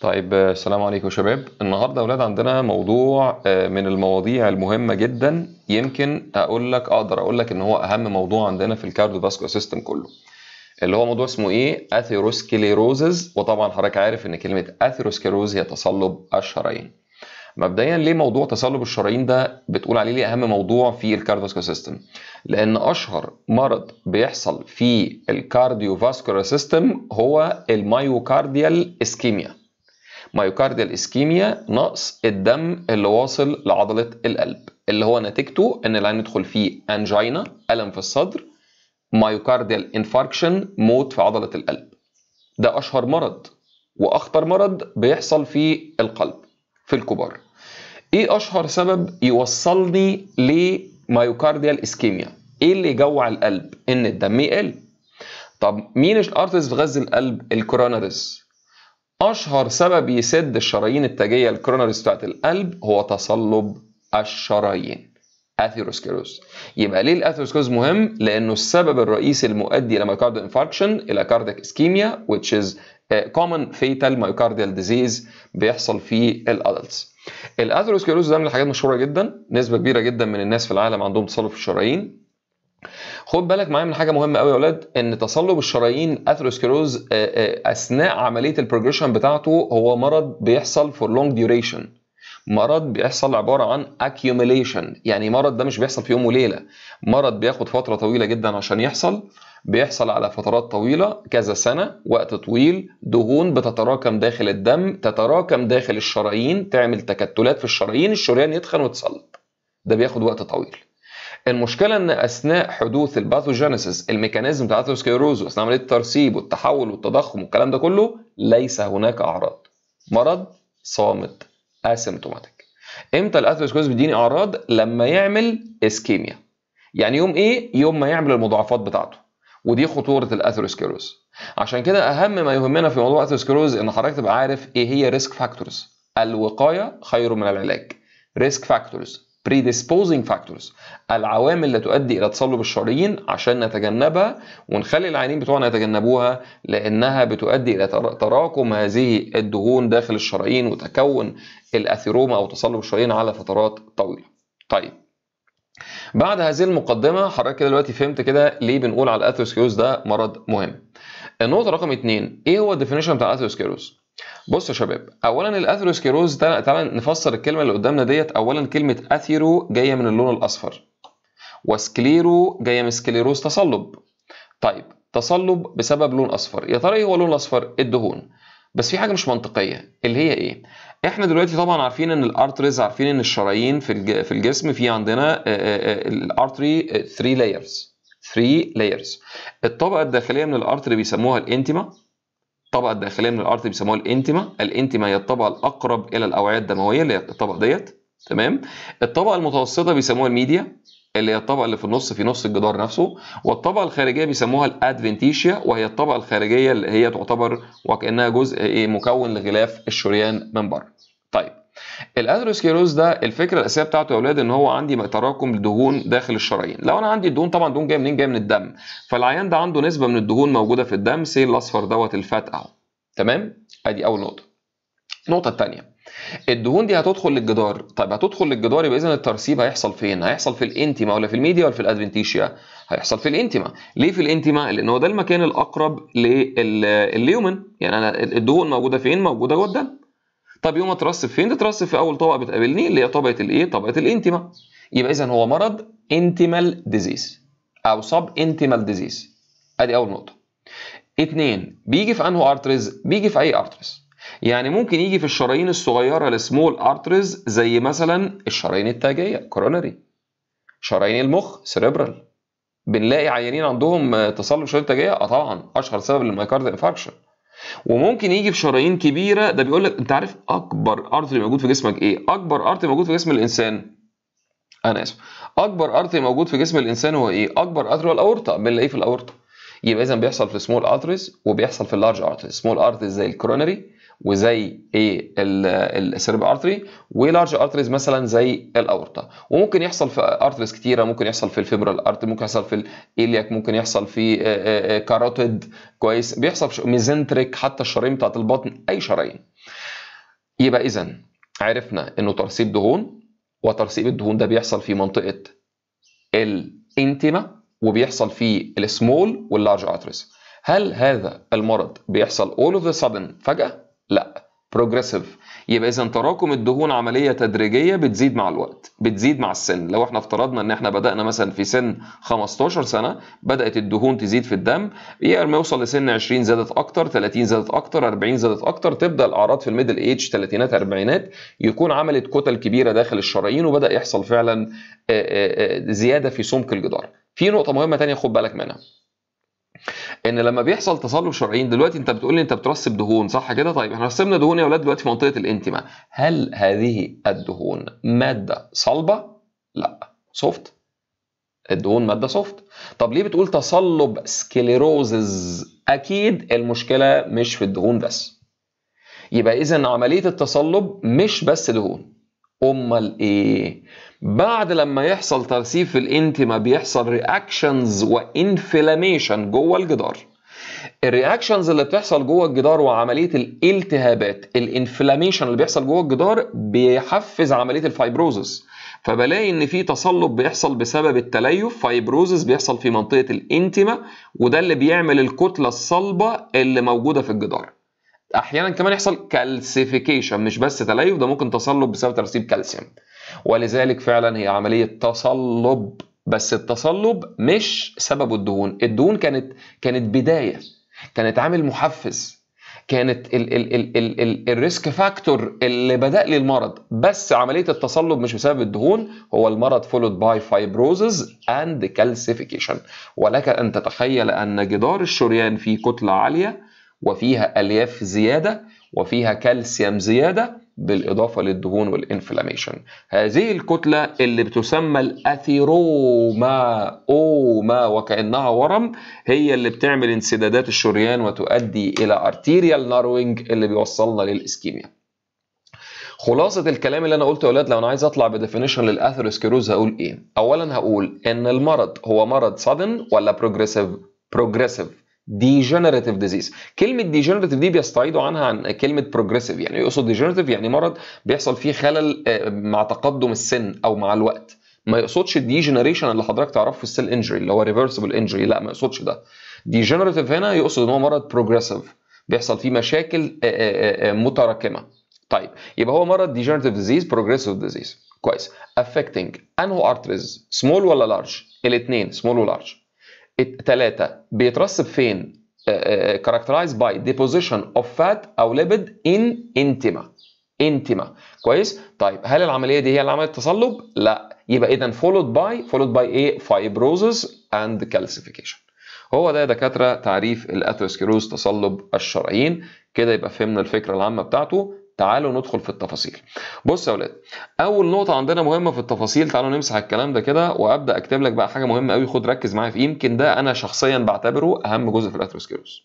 طيب آه، السلام عليكم شباب النهارده يا اولاد عندنا موضوع آه، من المواضيع المهمه جدا يمكن اقول لك اقدر اقول لك ان هو اهم موضوع عندنا في الكارديوفاسكولار سيستم كله اللي هو موضوع اسمه ايه اثيروسكليروزز وطبعا حضرتك عارف ان كلمه اثيروسكليروز هي تصلب الشرايين مبدئيا ليه موضوع تصلب الشرايين ده بتقول عليه ليه اهم موضوع في الكارديوفاسكولار سيستم لان اشهر مرض بيحصل في الكارديوفاسكولار سيستم هو المايوكارديال اسكيميا مايوكارديال اسكيميا نقص الدم اللي واصل لعضله القلب اللي هو نتيجته ان اللي هندخل فيه انجينا الم في الصدر مايوكارديال انفاركشن موت في عضله القلب ده اشهر مرض واخطر مرض بيحصل في القلب في الكبار ايه اشهر سبب يوصلني لمايوكارديال اسكيميا ايه اللي يجوع القلب ان الدم يقل طب مين الارتز بتغذي القلب الكوروناريز اشهر سبب يسد الشرايين التاجيه الكروناريس بتاعت القلب هو تصلب الشرايين اثيروسكلوز يبقى ليه الاثيروسكلوز مهم لانه السبب الرئيسي المؤدي إلى مايوكارديو انفاركشن الى كاردياك اسكيميا which is common fatal myocardial disease بيحصل في الادلتس الاثيروسكلوز ده من الحاجات مشهوره جدا نسبه كبيره جدا من الناس في العالم عندهم تصلب في الشرايين خد بالك معايا من حاجه مهمه قوي يا اولاد ان تصلب الشرايين اثروسكلوز آه، آه، اثناء عمليه البروجريشن بتاعته هو مرض بيحصل فور لونج ديوريشن مرض بيحصل عباره عن accumulation يعني مرض ده مش بيحصل في يوم وليله مرض بياخد فتره طويله جدا عشان يحصل بيحصل على فترات طويله كذا سنه وقت طويل دهون بتتراكم داخل الدم تتراكم داخل الشرايين تعمل تكتلات في الشرايين الشريان يتخن وتصلب ده بياخد وقت طويل المشكله ان اثناء حدوث الباثوجينيسيس الميكانيزم بتاع الاثيروسكليروز واثناء عمليه الترسيب والتحول والتضخم والكلام ده كله ليس هناك اعراض مرض صامت اسيمتوماتيك امتى الاثيروسكليروز بيديني اعراض لما يعمل اسكيميا يعني يوم ايه يوم ما يعمل المضاعفات بتاعته ودي خطوره الاثيروسكليروز عشان كده اهم ما يهمنا في موضوع الاثيروسكليروز ان حضرتك تبقى عارف ايه هي ريسك فاكتورز الوقايه خير من العلاج ريسك فاكتورز predisposing factors العوامل اللي تؤدي الى تصلب الشرايين عشان نتجنبها ونخلي العينين بتوعنا يتجنبوها لانها بتؤدي الى تراكم هذه الدهون داخل الشرايين وتكون الاثيروما او تصلب الشرايين على فترات طويله. طيب بعد هذه المقدمه حضرتك كده دلوقتي فهمت كده ليه بنقول على الاثيروسكيروز ده مرض مهم. النقطه رقم اثنين ايه هو الديفينيشن بتاع الاثيروسكيروز؟ بصوا يا شباب اولا الاثيروسكيروز ده تعالى نفسر الكلمه اللي قدامنا ديت اولا كلمه اثيرو جايه من اللون الاصفر وسكليرو جايه من سكليروز تصلب طيب تصلب بسبب لون اصفر يا ترى ايه هو اللون الاصفر الدهون بس في حاجه مش منطقيه اللي هي ايه احنا دلوقتي طبعا عارفين ان الارتريز عارفين ان الشرايين في في الجسم في عندنا الارتري 3 لايرز 3 لايرز الطبقه الداخليه من الارتري بيسموها الانتما الطبقه الداخليه من الارض بيسموها الانتما الانتما هي الطبقه الاقرب الى الاوعيه الدمويه اللي هي الطبقه ديت تمام الطبقه المتوسطه بيسموها الميديا اللي هي الطبقه اللي في النص في نص الجدار نفسه والطبقه الخارجيه بيسموها الادفنتيشيا وهي الطبقه الخارجيه اللي هي تعتبر وكانها جزء إيه، مكون لغلاف الشريان من بره طيب الاثيروسكليروز ده الفكره الاساسيه بتاعته يا اولاد ان هو عندي تراكم دهون داخل الشرايين لو انا عندي الدهون طبعا دهون جايه منين جايه من الدم فالعيان ده عنده نسبه من الدهون موجوده في الدم سي الاصفر دوت الفات اهو تمام ادي اول نقطه النقطه الثانيه الدهون دي هتدخل للجدار طيب هتدخل للجدار يبقى اذا الترسيب هيحصل فين هيحصل في الانتيما ولا في الميديا ولا في الادفنتيشيا هيحصل في الانتيما ليه في الانتيما لان هو ده المكان الاقرب لليومن يعني انا الدهون موجوده فين موجوده جوه الدم طب يوم اترصف فين؟ اترصب في اول طبقه بتقابلني اللي هي طبقه الايه؟ طبقه الانتما. يبقى اذا هو مرض انتمال ديزيز او سب انتمال ديزيز. ادي اول نقطه. اثنين بيجي في انه ارترز؟ بيجي في اي ارترز. يعني ممكن يجي في الشرايين الصغيره السمول ارترز زي مثلا الشرايين التاجيه كورونري. شرايين المخ سيريبرال. بنلاقي عيانين عندهم تصلب شرايين تاجيه؟ اه طبعا اشهر سبب للمايكارد انفاركشن. وممكن يجي في شرايين كبيره ده بيقول لك انت عارف اكبر ارتري موجود في جسمك ايه اكبر ارتري موجود في جسم الانسان انا اسف اكبر ارتري موجود في جسم الانسان هو ايه اكبر ارتري هو الاورطه بنلاقيه في الاورطه يبقى اذا بيحصل في سمول ارتريز وبيحصل في اللارج ارتريز سمول ارتريز زي الكورونري وزي ايه السيرب ارتري ولارج ارتريز مثلا زي الاورطه وممكن يحصل في ارتريز كتيره ممكن يحصل في الفيبرال ارتري ممكن يحصل في الالياك ممكن يحصل في كاروتيد آه، آه، آه، كويس بيحصل ميزنتريك حتى الشرايين بتاعت البطن اي شرايين يبقى اذا عرفنا انه ترسيب دهون وترسيب الدهون ده بيحصل في منطقه الانتما وبيحصل في السمول واللارج ارتريز هل هذا المرض بيحصل all of the sudden فجأة؟ لا بروجريسيف يبقى اذا تراكم الدهون عمليه تدريجيه بتزيد مع الوقت بتزيد مع السن لو احنا افترضنا ان احنا بدانا مثلا في سن 15 سنه بدات الدهون تزيد في الدم لما يوصل لسن 20 زادت اكتر 30 زادت اكتر 40 زادت اكتر تبدا الاعراض في الميدل ايج ثلاثينات اربعينات يكون عملت كتل كبيره داخل الشرايين وبدا يحصل فعلا زياده في سمك الجدار في نقطه مهمه ثانيه خد بالك منها ان لما بيحصل تصلب شرايين دلوقتي انت بتقول لي انت بترسب دهون صح كده طيب احنا رسمنا دهون يا اولاد دلوقتي في منطقه الانتما هل هذه الدهون ماده صلبه لا سوفت الدهون ماده سوفت طب ليه بتقول تصلب سكليروزز اكيد المشكله مش في الدهون بس يبقى اذا عمليه التصلب مش بس دهون امال ايه بعد لما يحصل ترسيب في الانتما بيحصل رياكشنز وانفلاميشن جوه الجدار الرياكشنز اللي بتحصل جوه الجدار وعمليه الالتهابات الانفلاميشن اللي بيحصل جوه الجدار بيحفز عمليه الفايبروزس فبلاقي ان في تصلب بيحصل بسبب التليف فايبروزس بيحصل في منطقه الانتما وده اللي بيعمل الكتله الصلبه اللي موجوده في الجدار احيانا كمان يحصل كالسيفيكيشن مش بس تليف ده ممكن تصلب بسبب ترسيب كالسيوم ولذلك فعلا هي عمليه تصلب بس التصلب مش سببه الدهون الدهون كانت كانت بدايه كانت عامل محفز كانت الريسك فاكتور اللي بدا لي المرض بس عمليه التصلب مش بسبب الدهون هو المرض فولود باي فايبروزز اند كالسيفيكيشن ولك ان تتخيل ان جدار الشريان فيه كتله عاليه وفيها الياف زياده وفيها كالسيوم زياده بالاضافه للدهون والانفلاميشن هذه الكتله اللي بتسمى الاثيروما اوما وكانها ورم هي اللي بتعمل انسدادات الشريان وتؤدي الى ارتيريال ناروينج اللي بيوصلنا للاسكيميا خلاصة الكلام اللي أنا قلته يا اولاد لو أنا عايز أطلع بديفينيشن للاثيروسكلروز هقول إيه؟ أولاً هقول إن المرض هو مرض sudden ولا progressive؟ بروجريسيف بروجريسيف ديجنريتيف ديزيز كلمه ديجنريتيف دي بيستعيدوا عنها عن كلمه بروجريسيف يعني يقصد ديجنريتيف يعني مرض بيحصل فيه خلل آه، مع تقدم السن او مع الوقت ما يقصدش الديجنريشن اللي حضرتك تعرفه في السيل انجري اللي هو ريفرسبل انجري لا ما يقصدش ده ديجنريتيف هنا يقصد ان هو مرض بروجريسيف بيحصل فيه مشاكل آه، آه، متراكمه طيب يبقى هو مرض ديجنريتيف ديزيز بروجريسيف ديزيز كويس افكتنج انهو ارتريز سمول ولا لارج الاثنين سمول ولارج ثلاثة بيترسب فين آه، آه، characterized by deposition of fat او lipid in intima intima كويس طيب هل العمليه دي هي اللي عملت تصلب لا يبقى اذا followed by followed by ايه fibrosis and calcification هو ده يا دكاتره تعريف الاثيروسكيروز تصلب الشرايين كده يبقى فهمنا الفكره العامه بتاعته تعالوا ندخل في التفاصيل بص يا اولاد اول نقطه عندنا مهمه في التفاصيل تعالوا نمسح الكلام ده كده وابدا اكتب لك بقى حاجه مهمه قوي خد ركز معايا في يمكن ده انا شخصيا بعتبره اهم جزء في الاتروسكليروس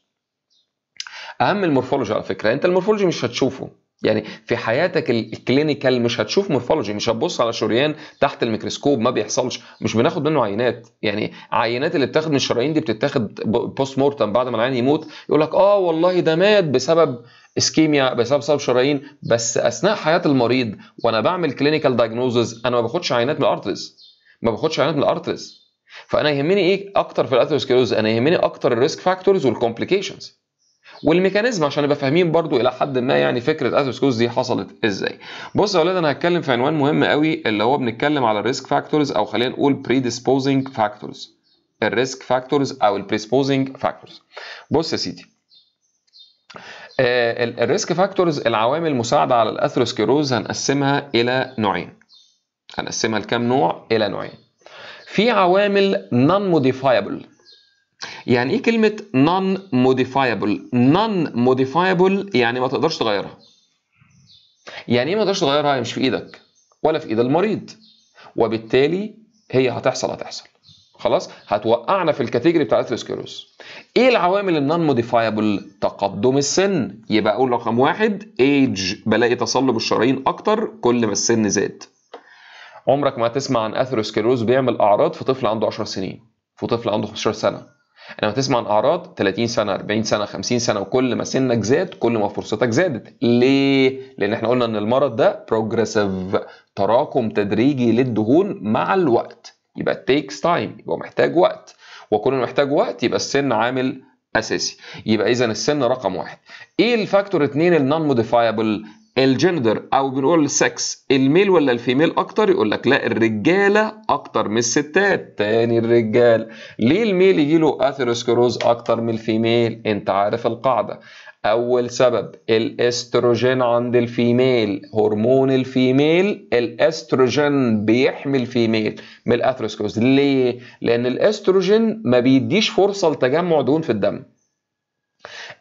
اهم المورفولوجي على فكره انت المورفولوجي مش هتشوفه يعني في حياتك الكلينيكال مش هتشوف مورفولوجي مش هتبص على شريان تحت الميكروسكوب ما بيحصلش مش بناخد منه عينات يعني عينات اللي بتاخد من الشرايين دي بتتاخد بوست مورتم بعد ما العين يموت يقول لك اه والله ده مات بسبب اسكيميا بسبب سبب شرايين بس اثناء حياه المريض وانا بعمل كلينيكال دايجنوزز انا ما باخدش عينات من الارترز ما باخدش عينات من الارترز فانا يهمني ايه اكتر في الاثيروسكلوز انا يهمني اكتر الريسك فاكتورز والكومبليكيشنز والميكانيزم عشان نبقى فاهمين برضو الى حد ما يعني فكره الاتروسكليروز دي حصلت ازاي بص يا اولاد انا هتكلم في عنوان مهم قوي اللي هو بنتكلم على الريسك فاكتورز او خلينا نقول بريديسبوزنج فاكتورز الريسك فاكتورز او البريسبوزنج فاكتورز بص يا سيدي آه، الريسك فاكتورز العوامل المساعده على الاثروسكيروز هنقسمها الى نوعين هنقسمها لكام نوع الى نوعين في عوامل نون موديفايبل يعني ايه كلمه نون موديفايبل نون موديفايبل يعني ما تقدرش تغيرها يعني ايه ما تقدرش تغيرها هي مش في ايدك ولا في ايد المريض وبالتالي هي هتحصل هتحصل خلاص هتوقعنا في الكاتيجوري بتاع اثيروسكلروز ايه العوامل النون موديفايبل تقدم السن يبقى اقول رقم واحد ايج بلاقي تصلب الشرايين اكتر كل ما السن زاد عمرك ما هتسمع عن اثيروسكلروز بيعمل اعراض في طفل عنده 10 سنين في طفل عنده 15 سنه ما تسمع عن اعراض 30 سنه 40 سنه 50 سنه وكل ما سنك زاد كل ما فرصتك زادت ليه لان احنا قلنا ان المرض ده بروجريسيف تراكم تدريجي للدهون مع الوقت يبقى takes time يبقى محتاج وقت وكون محتاج وقت يبقى السن عامل اساسي يبقى اذا السن رقم واحد ايه الفاكتور اثنين النون موديفايبل الجندر او بنقول السكس الميل ولا الفيميل اكتر يقول لك لا الرجاله اكتر من الستات تاني الرجال ليه الميل يجي له اثيروسكلوز اكتر من الفيميل انت عارف القاعده اول سبب الاستروجين عند الفيميل هرمون الفيميل الاستروجين بيحمي الفيميل من الاثروسكلوز ليه لان الاستروجين ما بيديش فرصه لتجمع دهون في الدم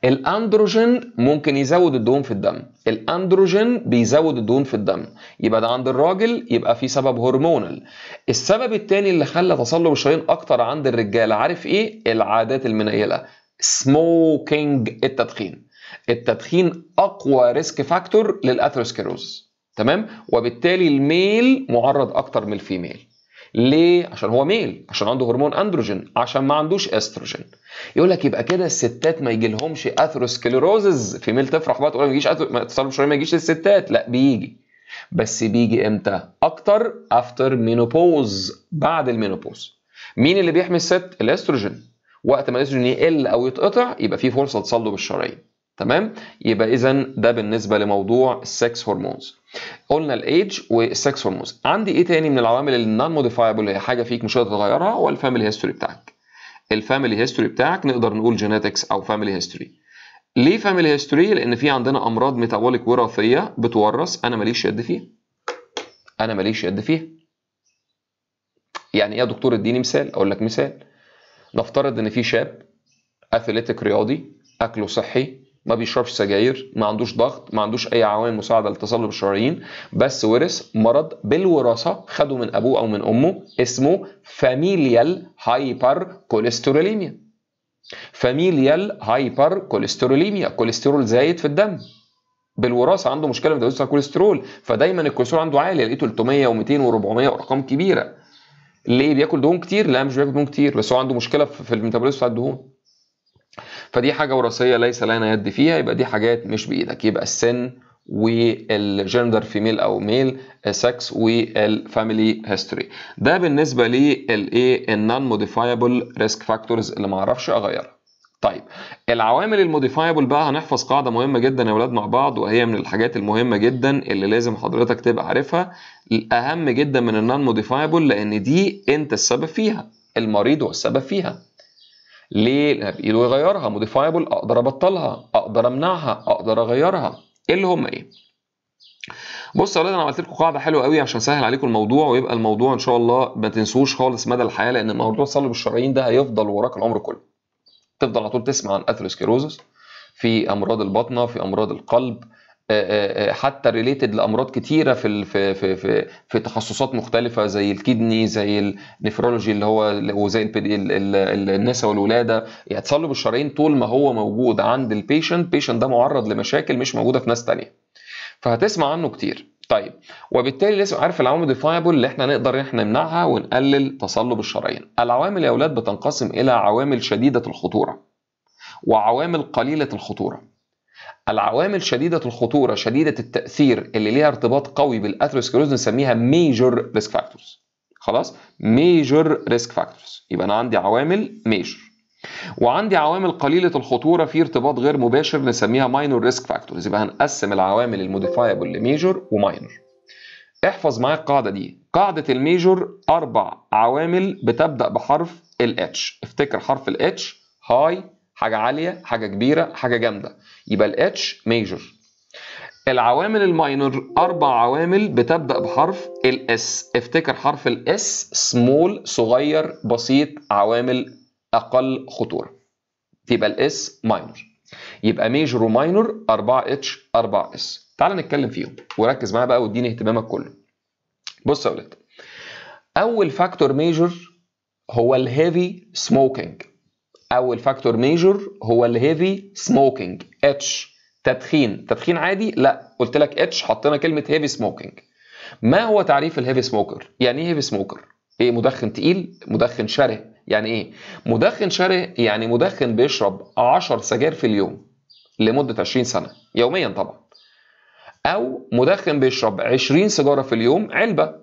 الاندروجين ممكن يزود الدهون في الدم الاندروجين بيزود الدهون في الدم يبقى ده عند الراجل يبقى في سبب هرمونال السبب الثاني اللي خلى تصلب الشرايين اكتر عند الرجاله عارف ايه العادات المنيله سموكينج التدخين التدخين اقوى ريسك فاكتور للاثروسكيروز تمام وبالتالي الميل معرض اكتر من الفيميل ليه؟ عشان هو ميل، عشان عنده هرمون اندروجين، عشان ما عندوش استروجين. يقول لك يبقى كده الستات ما يجيلهمش اثروسكليروزز، في ميل تفرح بقى تقول ما يجيش أثر... ما شويه ما يجيش للستات، لا بيجي. بس بيجي امتى؟ اكتر افتر مينوبوز بعد المينوبوز. مين اللي بيحمي الست؟ الاستروجين. وقت ما الاستروجين يقل او يتقطع يبقى في فرصه تصلب الشرايين. تمام يبقى اذا ده بالنسبه لموضوع السكس هرمونز قلنا الايدج والسكس هرمونز عندي ايه تاني من العوامل النون موديفايبل هي حاجه فيك مش هتقدر تغيرها هو الفاميلي هيستوري بتاعك الفاميلي هيستوري بتاعك نقدر نقول جينيتكس او فاميلي هيستوري ليه فاميلي هيستوري لان في عندنا امراض ميتابوليك وراثيه بتورث انا ماليش يد فيها انا ماليش يد فيها يعني ايه يا دكتور اديني مثال اقول لك مثال نفترض ان في شاب اثليتيك رياضي اكله صحي ما بيشربش سجاير ما عندوش ضغط ما عندوش اي عوامل مساعده لتصلب الشرايين بس ورث مرض بالوراثه خده من ابوه او من امه اسمه فاميليال هايبر كوليستروليميا فاميليال هايبر كوليستروليميا كوليسترول زايد في الدم بالوراثه عنده مشكله في دوره الكوليسترول فدايما الكوليسترول عنده عالي لقيته 300 و200 و400 وارقام كبيره ليه بياكل دهون كتير لا مش بياكل دهون كتير بس هو عنده مشكله في الميتابوليزم بتاع الدهون فدي حاجه وراثيه ليس لنا يد فيها يبقى دي حاجات مش بايدك يبقى السن والجندر فيميل او ميل سكس والفاميلي هيستوري ده بالنسبه للايه النون موديفايبل ريسك فاكتورز اللي ما اعرفش اغيرها طيب العوامل الموديفايبل بقى هنحفظ قاعده مهمه جدا يا ولاد مع بعض وهي من الحاجات المهمه جدا اللي لازم حضرتك تبقى عارفها الاهم جدا من النون موديفايبل لان دي انت السبب فيها المريض هو السبب فيها ليه بايده يغيرها موديفايبل اقدر ابطلها اقدر امنعها اقدر اغيرها ايه اللي هم ايه بص يا اولاد انا عملت لكم قاعده حلوه قوي عشان اسهل عليكم الموضوع ويبقى الموضوع ان شاء الله ما تنسوش خالص مدى الحياه لان موضوع صلب الشرايين ده هيفضل وراك العمر كله تفضل على طول تسمع عن اثيروسكيروزس في امراض البطنه في امراض القلب آه، آه، آه، حتى ريليتد لامراض كتيره في في في في تخصصات مختلفه زي الكدني زي النفرولوجي اللي هو وزي النساء والولاده يعني تصلب الشرايين طول ما هو موجود عند البيشنت البيشنت ده معرض لمشاكل مش موجوده في ناس تانية فهتسمع عنه كتير طيب وبالتالي لازم عارف العوامل ديفايبل اللي احنا نقدر احنا نمنعها ونقلل تصلب الشرايين العوامل يا اولاد بتنقسم الى عوامل شديده الخطوره وعوامل قليله الخطوره العوامل شديدة الخطورة شديدة التأثير اللي ليها ارتباط قوي بالاثروسكلوز نسميها ميجر ريسك فاكتورز خلاص ميجر ريسك فاكتورز يبقى أنا عندي عوامل ميجر وعندي عوامل قليلة الخطورة في ارتباط غير مباشر نسميها ماينور ريسك فاكتورز يبقى هنقسم العوامل الموديفايبل لميجور وماينور احفظ معايا القاعدة دي قاعدة الميجور أربع عوامل بتبدأ بحرف الاتش افتكر حرف الاتش هاي حاجه عاليه حاجه كبيره حاجه جامده يبقى الاتش ميجور العوامل الماينور اربع عوامل بتبدا بحرف الاس افتكر حرف الاس سمول صغير بسيط عوامل اقل خطوره يبقى الاس ماينور يبقى ميجور وماينور 4 اتش 4 اس تعال نتكلم فيهم وركز معايا بقى واديني اهتمامك كله بص يا ولاد اول فاكتور ميجور هو الهيفي سموكينج اول فاكتور ميجور هو الهيفي سموكينج اتش تدخين تدخين عادي لا قلت لك اتش حطينا كلمه هيفي سموكينج ما هو تعريف الهيفي سموكر يعني ايه هيفي سموكر ايه مدخن تقيل مدخن شره يعني ايه مدخن شره يعني مدخن بيشرب 10 سجاير في اليوم لمده 20 سنه يوميا طبعا او مدخن بيشرب 20 سيجاره في اليوم علبه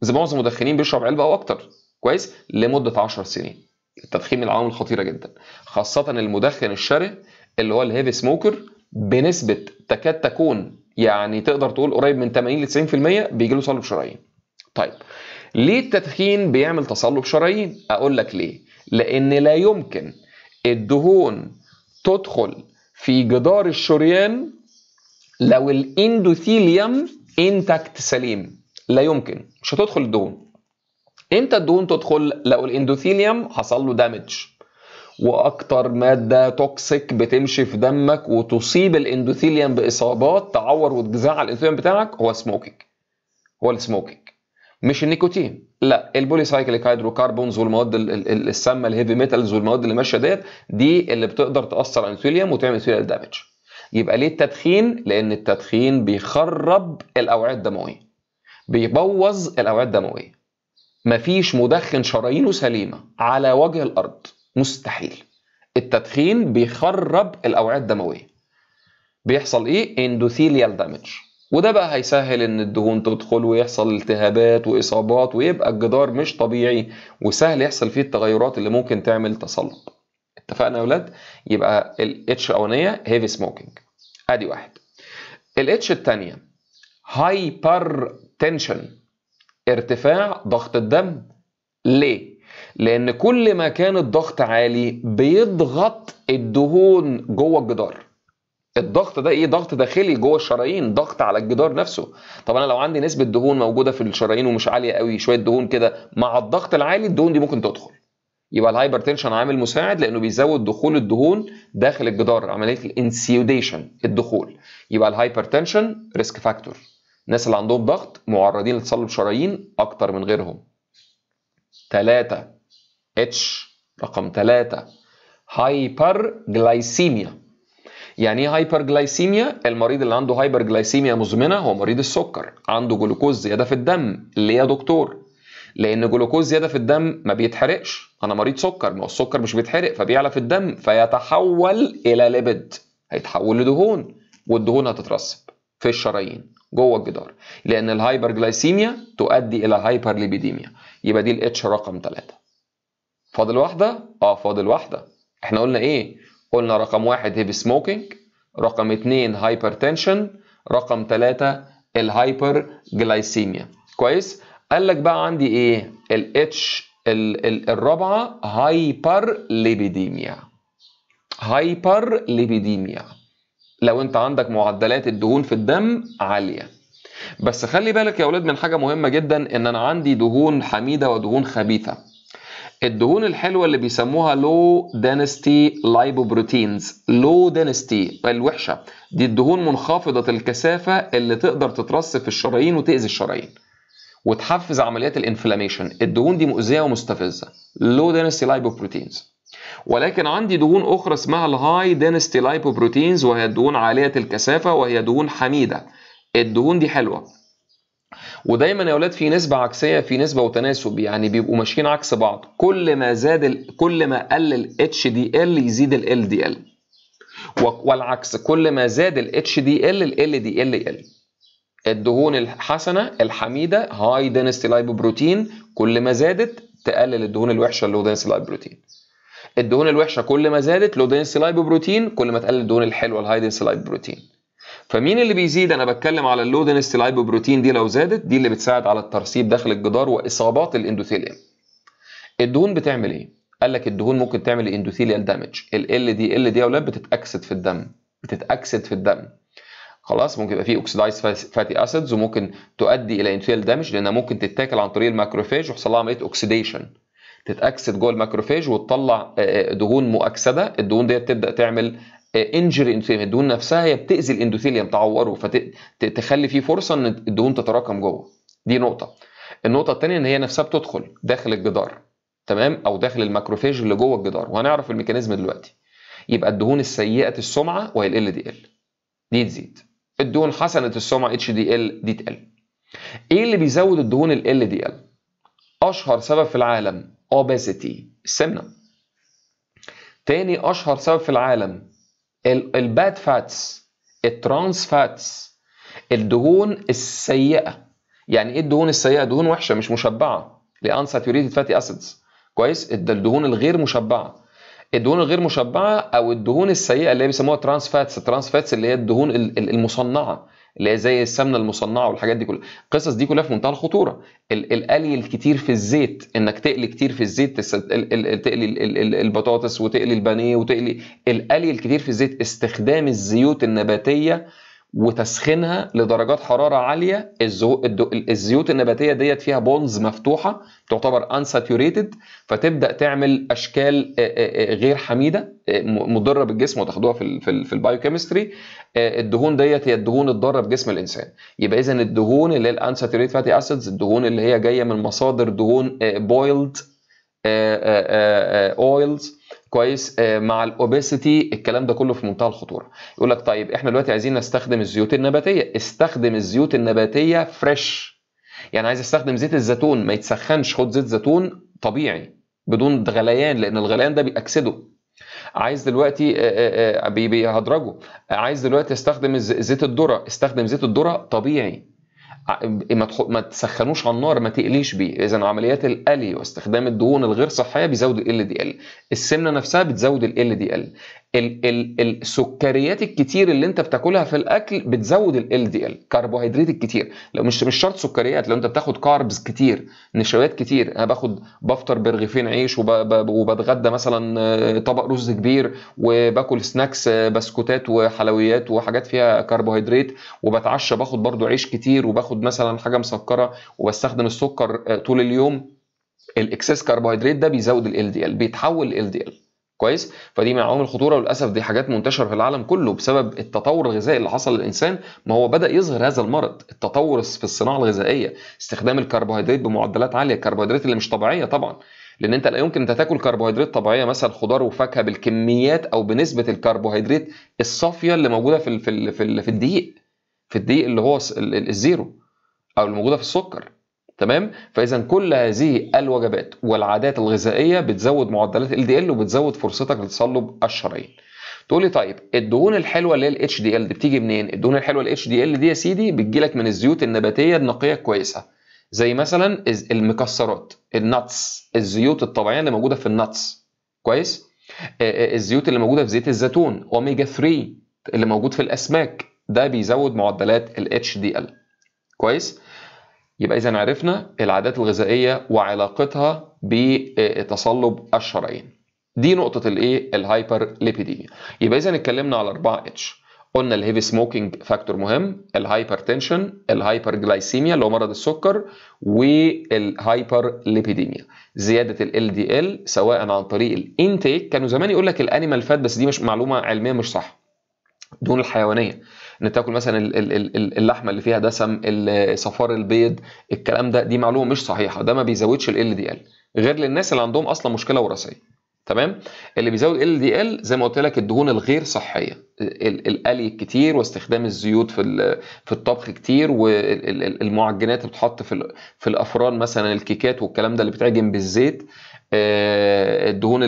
زي معظم المدخنين بيشرب علبه او اكتر كويس لمده 10 سنين التدخين من العوامل الخطيره جدا خاصه المدخن الشره اللي هو الهيفي سموكر بنسبه تكاد تكون يعني تقدر تقول قريب من 80 ل 90% بيجي له تصلب شرايين طيب ليه التدخين بيعمل تصلب شرايين اقول لك ليه لان لا يمكن الدهون تدخل في جدار الشريان لو الاندوثيليوم انتكت سليم لا يمكن مش هتدخل الدهون امتى الدهون تدخل لو الاندوثيليوم حصل له دامج واكتر ماده توكسيك بتمشي في دمك وتصيب الاندوثيليوم باصابات تعور وتجزع على الاندوثيليوم بتاعك هو سموكينج هو السموكينج مش النيكوتين لا البوليسايكليك هيدروكربونز والمواد السامه الهيفي ميتالز والمواد اللي ماشيه ديت دي اللي بتقدر تاثر على الاندوثيليوم وتعمل اندوثيليال دامج يبقى ليه التدخين لان التدخين بيخرب الاوعيه الدمويه بيبوظ الاوعيه الدمويه مفيش مدخن شرايينه سليمه على وجه الارض مستحيل التدخين بيخرب الاوعيه الدمويه بيحصل ايه اندوثيليال دامج وده بقى هيسهل ان الدهون تدخل ويحصل التهابات واصابات ويبقى الجدار مش طبيعي وسهل يحصل فيه التغيرات اللي ممكن تعمل تصلب اتفقنا يا اولاد يبقى الاتش الاولانيه هيفي سموكينج ادي واحد الاتش الثانيه هايبر تنشن ارتفاع ضغط الدم ليه؟ لأن كل ما كان الضغط عالي بيضغط الدهون جوه الجدار الضغط ده ايه ضغط داخلي جوه الشرايين ضغط على الجدار نفسه طب انا لو عندي نسبه دهون موجوده في الشرايين ومش عاليه قوي شويه دهون كده مع الضغط العالي الدهون دي ممكن تدخل يبقى الهايبرتنشن عامل مساعد لانه بيزود دخول الدهون داخل الجدار عمليه الانسيوديشن الدخول يبقى الهايبرتنشن ريسك فاكتور الناس اللي عندهم ضغط معرضين لتصلب شرايين اكتر من غيرهم تلاتة اتش رقم هايبر جلايسيميا يعني ايه هايبر جلايسيميا المريض اللي عنده هايبر جلايسيميا مزمنه هو مريض السكر عنده جلوكوز زياده في الدم ليه يا دكتور لان جلوكوز زياده في الدم ما بيتحرقش انا مريض سكر ما هو السكر مش بيتحرق فبيعلى في الدم فيتحول الى ليبيد هيتحول لدهون والدهون هتترسب في الشرايين جوه الجدار لان الهايبر جلايسيميا تؤدي الى هايبر ليبيديميا يبقى دي الاتش رقم 3 فاضل واحده اه فاضل واحده احنا قلنا ايه قلنا رقم واحد هيفي سموكينج رقم اتنين هايبر تنشن رقم تلاتة الهايبر جلايسيميا كويس قال لك بقى عندي ايه الاتش الرابعه هايبر ليبيديميا هايبر ليبيديميا لو انت عندك معدلات الدهون في الدم عاليه بس خلي بالك يا اولاد من حاجه مهمه جدا ان انا عندي دهون حميده ودهون خبيثه الدهون الحلوه اللي بيسموها لو دانستي لايبوبروتينز لو دانستي الوحشه دي الدهون منخفضه الكثافه اللي تقدر تترسب في الشرايين وتاذي الشرايين وتحفز عمليات الانفلاميشن الدهون دي مؤذيه ومستفزه لو دانستي لايبوبروتينز ولكن عندي دهون اخرى اسمها الهاي دينستي لايبوبروتينز وهي الدهون عاليه الكثافه وهي دهون حميده الدهون دي حلوه ودايما يا اولاد في نسبه عكسيه في نسبه وتناسب يعني بيبقوا ماشيين عكس بعض كل ما زاد ال... كل ما قل الاتش دي ال يزيد ال دي ال والعكس كل ما زاد الاتش دي ال ال دي ال يقل الدهون الحسنه الحميده هاي دينستي لايبوبروتين كل ما زادت تقلل الدهون الوحشه اللي هو دينستي لايبوبروتين الدهون الوحشه كل ما زادت لو دنس لايبو بروتين كل ما تقل الدهون الحلوه الهاي دنس لايبو بروتين فمين اللي بيزيد انا بتكلم على اللو دنس لايبو بروتين دي لو زادت دي اللي بتساعد على الترسيب داخل الجدار واصابات الاندوثيليوم الدهون بتعمل ايه قال لك الدهون ممكن تعمل اندوثيليال دامج ال ال دي ال دي يا اولاد بتتاكسد في الدم بتتاكسد في الدم خلاص ممكن يبقى فيه اوكسيدايز فاتي اسيدز وممكن تؤدي الى اندوثيليال دامج لانها ممكن تتاكل عن طريق الماكروفاج ويحصل لها عمليه اوكسيديشن تتاكسد جوه الماكروفاج وتطلع آه، آه، دهون مؤكسده الدهون ديت تبدا تعمل آه، انجري الدهون نفسها هي بتاذي الاندوثيليوم تعوره فتخلي فيه فرصه ان الدهون تتراكم جوه دي نقطه النقطه الثانيه ان هي نفسها بتدخل داخل الجدار تمام او داخل الماكروفاج اللي جوه الجدار وهنعرف الميكانيزم دلوقتي يبقى الدهون السيئه السمعه وهي ال دي ال دي تزيد الدهون حسنه السمعه اتش دي ال دي تقل ايه اللي بيزود الدهون ال دي ال اشهر سبب في العالم obesity السمنه تاني اشهر سبب في العالم الباد فاتس الترانس فاتس الدهون السيئه يعني ايه الدهون السيئه دهون وحشه مش مشبعه unsaturated فاتي اسيدز كويس الدهون الغير مشبعه الدهون الغير مشبعه او الدهون السيئه اللي هي بيسموها ترانس فاتس ترانس فاتس اللي هي الدهون المصنعه اللي هي زي السمنه المصنعه والحاجات دي كلها القصص دي كلها في منتهى الخطوره القلي الكتير في الزيت انك تقلي كتير في الزيت تقلي البطاطس وتقلي البانيه وتقلي القلي الكتير في الزيت استخدام الزيوت النباتيه وتسخينها لدرجات حراره عاليه الزو... الزيوت النباتيه ديت فيها بونز مفتوحه تعتبر انساتوريتد فتبدا تعمل اشكال غير حميده مضره بالجسم وتاخدوها في في البايوكيمستري الدهون ديت هي الدهون الضاره بجسم الانسان يبقى اذا الدهون اللي هي الانساتوريتد فاتي اسيدز الدهون اللي هي جايه من مصادر دهون بويلد اويلز كويس آه، مع الاوبيسيتي الكلام ده كله في منتهى الخطوره يقول لك طيب احنا دلوقتي عايزين نستخدم الزيوت النباتيه استخدم الزيوت النباتيه فريش يعني عايز استخدم زيت الزيتون ما يتسخنش خد زيت زيتون طبيعي بدون غليان لان الغليان ده بيأكسده عايز دلوقتي آه، آه، بيهدرجه عايز دلوقتي استخدم زيت الذره استخدم زيت الذره طبيعي إيه، ما ما تسخنوش على النار ما تقليش بيه اذا عمليات القلي واستخدام الدهون الغير صحيه بيزود ال دي ال السمنه نفسها بتزود ال دي ال السكريات الكتير اللي انت بتاكلها في الاكل بتزود ال دي ال كربوهيدرات الكتير لو مش مش شرط سكريات لو انت بتاخد كاربز كتير نشويات كتير انا باخد بفطر برغيفين عيش وبتغدى مثلا آه، طبق رز كبير وباكل سناكس آه، بسكوتات وحلويات وحاجات فيها كربوهيدرات وبتعشى باخد برضو عيش كتير وباخد مثلا حاجه مسكره وبستخدم السكر آه، طول اليوم الاكسس كربوهيدرات ده بيزود ال دي ال بيتحول ال دي ال كويس فدي من عوامل الخطوره وللاسف دي حاجات منتشره في العالم كله بسبب التطور الغذائي اللي حصل للانسان ما هو بدا يظهر هذا المرض التطور في الصناعه الغذائيه استخدام الكربوهيدرات بمعدلات عاليه الكربوهيدرات اللي مش طبيعيه طبعا لان انت لا يمكن انت تاكل كربوهيدرات طبيعيه مثلا خضار وفاكهه بالكميات او بنسبه الكربوهيدرات الصافيه اللي موجوده في الـ في الـ في, في الدقيق في الدقيق اللي هو الزيرو او اللي موجوده في السكر تمام فاذا كل هذه الوجبات والعادات الغذائيه بتزود معدلات ال دي ال وبتزود فرصتك لتصلب الشرايين تقول لي طيب الدهون الحلوه اللي هي الاتش دي ال دي بتيجي منين الدهون الحلوه الاتش دي ال دي يا سيدي بتجي لك من الزيوت النباتيه النقيه الكويسه زي مثلا المكسرات النتس الزيوت الطبيعيه اللي موجوده في النتس كويس آه، آه، الزيوت اللي موجوده في زيت الزيتون اوميجا 3 اللي موجود في الاسماك ده بيزود معدلات ال HDL كويس يبقى إذا عرفنا العادات الغذائية وعلاقتها بتصلب الشرايين دي نقطة الايه الهايبر ليبيديميا يبقى إذا اتكلمنا على 4 اتش قلنا الهيفي سموكينج فاكتور مهم الهايبر تنشن الهايبر جلايسيميا اللي هو مرض السكر والهايبر ليبيديميا زياده ال دي ال سواء عن طريق الانتيك كانوا زمان يقول لك الانيمال فات بس دي مش معلومه علميه مش صح الدهون الحيوانيه ان تاكل مثلا اللحمه اللي فيها دسم الصفار البيض الكلام ده دي معلومه مش صحيحه ده ما بيزودش ال دي ال غير للناس اللي عندهم اصلا مشكله وراثيه تمام اللي بيزود ال دي ال زي ما قلت لك الدهون الغير صحيه القلي الكتير واستخدام الزيوت في في الطبخ كتير والمعجنات اللي بتتحط في في الافران مثلا الكيكات والكلام ده اللي بتعجن بالزيت آه، الدهون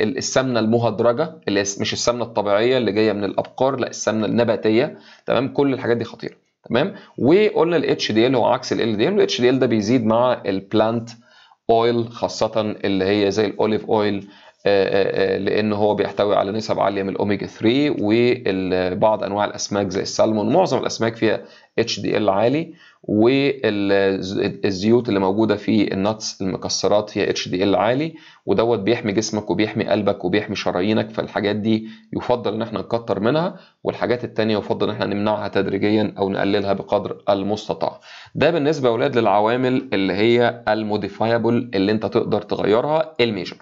السمنه المهدرجه اللي مش السمنه الطبيعيه اللي جايه من الابقار لا السمنه النباتيه تمام كل الحاجات دي خطيره تمام وقلنا الاتش دي ال هو عكس ال دي ال الاتش دي ال ده بيزيد مع البلانت اويل خاصه اللي هي زي الاوليف اويل آه، آه، لان هو بيحتوي على نسب عاليه من الاوميجا 3 وبعض انواع الاسماك زي السلمون معظم الاسماك فيها اتش دي ال عالي والزيوت اللي موجوده في النتس المكسرات هي اتش دي ال عالي ودوت بيحمي جسمك وبيحمي قلبك وبيحمي شرايينك فالحاجات دي يفضل ان احنا نكتر منها والحاجات التانية يفضل ان احنا نمنعها تدريجيا او نقللها بقدر المستطاع ده بالنسبه يا اولاد للعوامل اللي هي الموديفايبل اللي انت تقدر تغيرها الميجر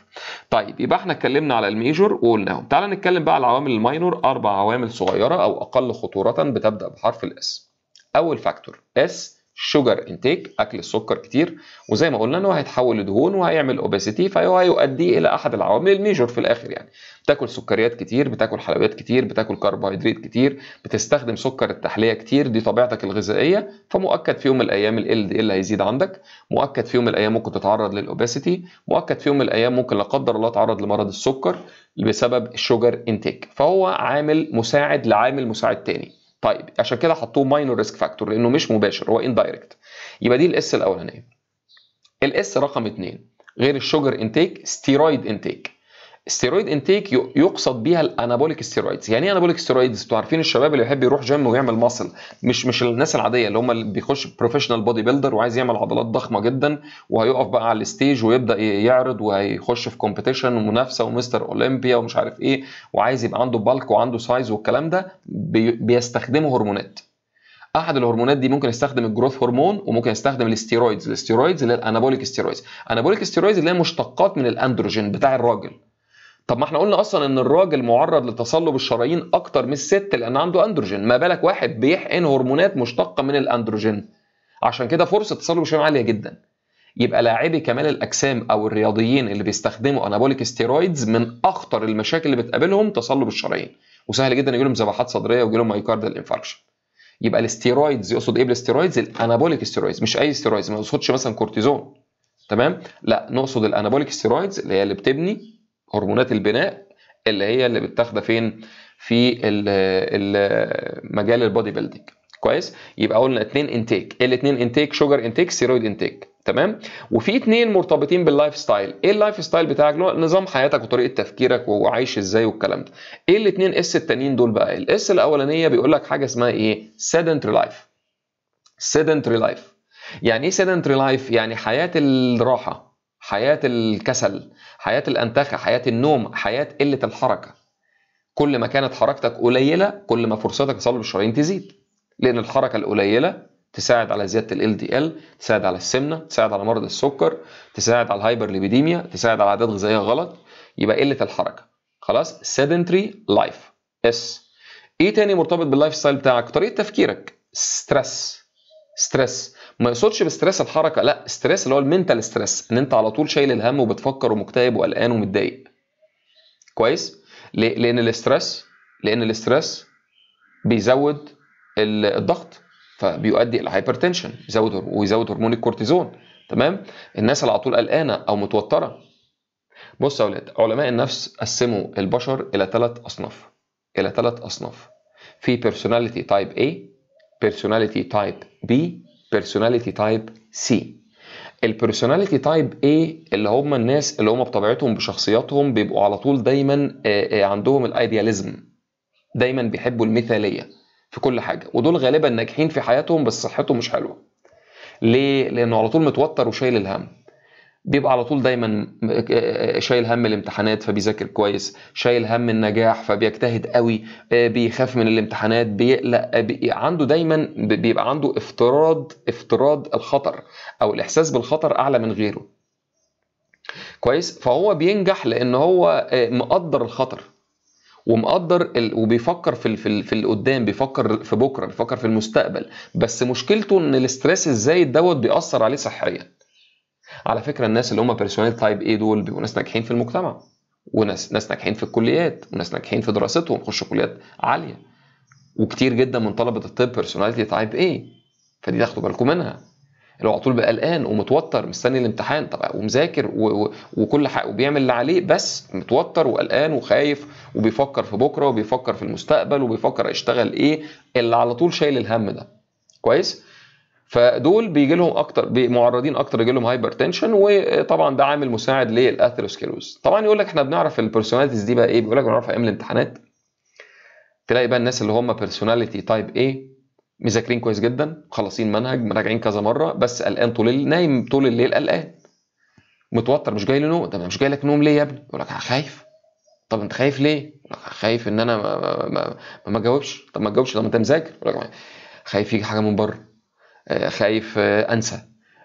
طيب يبقى احنا اتكلمنا على الميجر وقلناهم تعال نتكلم بقى على العوامل الماينور اربع عوامل صغيره او اقل خطوره بتبدا بحرف الاس اول فاكتور اس شوجر انتيك اكل السكر كتير وزي ما قلنا انه هيتحول لدهون وهيعمل اوبيسيتي فهو هيؤدي الى احد العوامل الميجور في الاخر يعني بتاكل سكريات كتير بتاكل حلويات كتير بتاكل كربوهيدرات كتير بتستخدم سكر التحليه كتير دي طبيعتك الغذائيه فمؤكد في يوم من الايام ال دي ال هيزيد عندك مؤكد في يوم من الايام ممكن تتعرض للاوبيسيتي مؤكد في يوم من الايام ممكن لا قدر الله تعرض لمرض السكر بسبب الشوجر انتيك فهو عامل مساعد لعامل مساعد تاني طيب عشان كده حطوه ماينور ريسك فاكتور لانه مش مباشر هو اندايركت يبقى دي الاس الاولانيه الاس رقم اثنين غير الشوجر انتيك ستيرويد انتيك ستيرويد انتيك يقصد بيها الانابوليك ستيرويدز يعني ايه انابوليك ستيرويدز انتوا عارفين الشباب اللي بيحب يروح جيم ويعمل ماسل مش مش الناس العاديه اللي هم اللي بيخش بروفيشنال بودي بيلدر وعايز يعمل عضلات ضخمه جدا وهيقف بقى على الستيج ويبدا يعرض وهيخش في كومبيتيشن ومنافسه ومستر اولمبيا ومش عارف ايه وعايز يبقى عنده بالك وعنده سايز والكلام ده بيستخدموا هرمونات احد الهرمونات دي ممكن يستخدم الجروث هرمون وممكن يستخدم الاستيرويدز الاستيرويدز اللي هي الانابوليك ستيرويدز انابوليك ستيرويدز اللي هي مشتقات من الاندروجين بتاع الراجل طب ما احنا قلنا اصلا ان الراجل معرض لتصلب الشرايين اكتر من الست لان عنده اندروجين ما بالك واحد بيحقن هرمونات مشتقه من الاندروجين عشان كده فرصه تصلب الشرايين عاليه جدا يبقى لاعبي كمال الاجسام او الرياضيين اللي بيستخدموا انابوليك ستيرويدز من اخطر المشاكل اللي بتقابلهم تصلب الشرايين وسهل جدا يجيلهم ذبحات صدريه ويجيلهم لهم مايكاردال انفاركشن يبقى الاستيرويدز يقصد ايه بالاستيرويدز الانابوليك ستيرويدز مش اي ستيرويدز ما نقصدش مثلا كورتيزون تمام لا نقصد الانابوليك ستيرويدز اللي هي اللي بتبني هرمونات البناء اللي هي اللي بتاخده فين في مجال البودي بيلدينج كويس يبقى قلنا اتنين انتيك الاثنين انتيك شوجر انتيك ثيرويد انتيك تمام وفي اتنين مرتبطين باللايف ستايل ايه اللايف ستايل بتاعك نظام حياتك وطريقه تفكيرك وعايش ازاي والكلام ده ايه الاثنين اس التانيين دول بقى الاس الاولانيه بيقول لك حاجه اسمها ايه سيدنتري لايف سيدنتري لايف يعني ايه سيدنتري لايف يعني حياه الراحه حياه الكسل حياه الانتخه حياه النوم حياه قله الحركه كل ما كانت حركتك قليله كل ما فرصتك لصلب الشرايين تزيد لان الحركه القليله تساعد على زياده ال LDL تساعد على السمنه تساعد على مرض السكر تساعد على الهايبر ليبيديميا تساعد على عادات غذائيه غلط يبقى قله الحركه خلاص sedentary life اس ايه تاني مرتبط باللايف ستايل بتاعك طريقه تفكيرك ستريس ستريس ما يقصدش بستريس الحركه لا ستريس اللي هو المينتال ستريس ان انت على طول شايل الهم وبتفكر ومكتئب وقلقان ومتضايق كويس ليه؟ لان الاسترس لان الاسترس بيزود الضغط فبيؤدي الى هايبرتنشن يزود ويزود هرمون الكورتيزون تمام الناس اللي على طول قلقانه او متوتره بص يا اولاد علماء النفس قسموا البشر الى ثلاث اصناف الى ثلاث اصناف في بيرسوناليتي تايب A بيرسوناليتي تايب B personality type C البيرسوناليتي تايب ايه اللي هم الناس اللي هم بطبيعتهم بشخصياتهم بيبقوا على طول دايما آه، آه، عندهم الايدياليزم دايما بيحبوا المثاليه في كل حاجه ودول غالبا ناجحين في حياتهم بس صحتهم مش حلوه ليه لانه على طول متوتر وشايل الهم بيبقى على طول دايما آه، شايل هم الامتحانات فبيذاكر كويس شايل هم النجاح فبيجتهد قوي آه، بيخاف من الامتحانات بيقلق آه، عنده دايما بيبقى عنده افتراض افتراض الخطر او الاحساس بالخطر اعلى من غيره كويس فهو بينجح لان هو مقدر الخطر ومقدر ال... وبيفكر في ال... في, ال... في القدام بيفكر في بكره بيفكر في المستقبل بس مشكلته ان الاستريس الزايد دوت بيأثر عليه صحيا على فكره الناس اللي هم بيرسونال تايب ايه دول بيبقوا ناس ناجحين في المجتمع وناس ناس ناجحين في الكليات وناس ناجحين في دراستهم يخشوا كليات عاليه وكتير جدا من طلبه الطب بيرسوناليتي تايب ايه فدي تاخدوا بالكم منها اللي هو على طول بقى قلقان ومتوتر مستني الامتحان طبعا ومذاكر و... و... وكل حاجه وبيعمل اللي عليه بس متوتر وقلقان وخايف وبيفكر في بكره وبيفكر في المستقبل وبيفكر اشتغل ايه اللي على طول شايل الهم ده كويس فدول بيجي لهم اكتر معرضين اكتر يجي لهم هايبر تنشن وطبعا ده عامل مساعد للاثيروسكلوز طبعا يقول لك احنا بنعرف البيرسوناليتيز دي بقى ايه بيقول لك بنعرفها ايام الامتحانات تلاقي بقى الناس اللي هم بيرسوناليتي تايب ايه مذاكرين كويس جدا خلاصين منهج مراجعين كذا مره بس قلقان طول الليل نايم طول الليل قلقان متوتر مش جاي له نوم طب مش جاي لك نوم ليه يا ابني يقول لك انا خايف طب انت خايف ليه خايف ان انا ما ما ما, ما, ما جاوبش طب ما تجاوبش طب ما انت مذاكر يقول لك خايف يجي حاجه من بره آه، خايف آه، انسى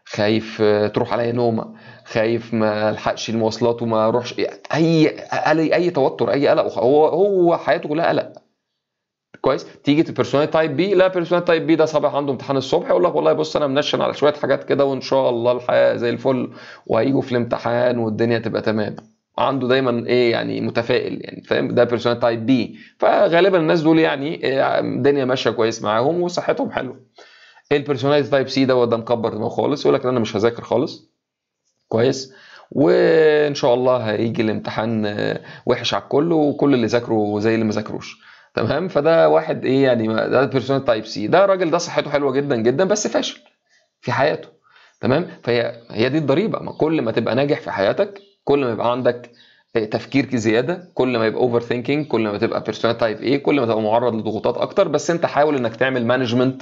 خايف آه، تروح عليا نومه خايف ما الحقش المواصلات وما اروحش اي اي اي توتر اي قلق هو هو حياته كلها قلق كويس تيجي البيرسونال تايب بي لا بيرسونال تايب بي ده صباح عنده امتحان الصبح يقول لك والله بص انا منشن على شويه حاجات كده وان شاء الله الحياه زي الفل وهيجوا في الامتحان والدنيا تبقى تمام عنده دايما ايه يعني متفائل يعني فاهم ده بيرسونال تايب بي فغالبا الناس دول يعني الدنيا ماشيه كويس معاهم وصحتهم حلوه البيرسوناليتي تايب سي دوت ده مكبر دماغه خالص يقول لك انا مش هذاكر خالص كويس وان شاء الله هيجي الامتحان آه، وحش على الكل وكل اللي ذاكره زي اللي ما ذاكروش تمام فده واحد ايه يعني ده بيرسونال تايب سي ده راجل ده صحته حلوه جدا جدا بس فاشل في حياته تمام فهي هي دي الضريبه ما كل ما تبقى ناجح في حياتك كل ما يبقى عندك آه، تفكير زياده كل ما يبقى اوفر ثينكينج كل ما تبقى بيرسونال تايب ايه كل ما تبقى معرض لضغوطات اكتر بس انت حاول انك تعمل مانجمنت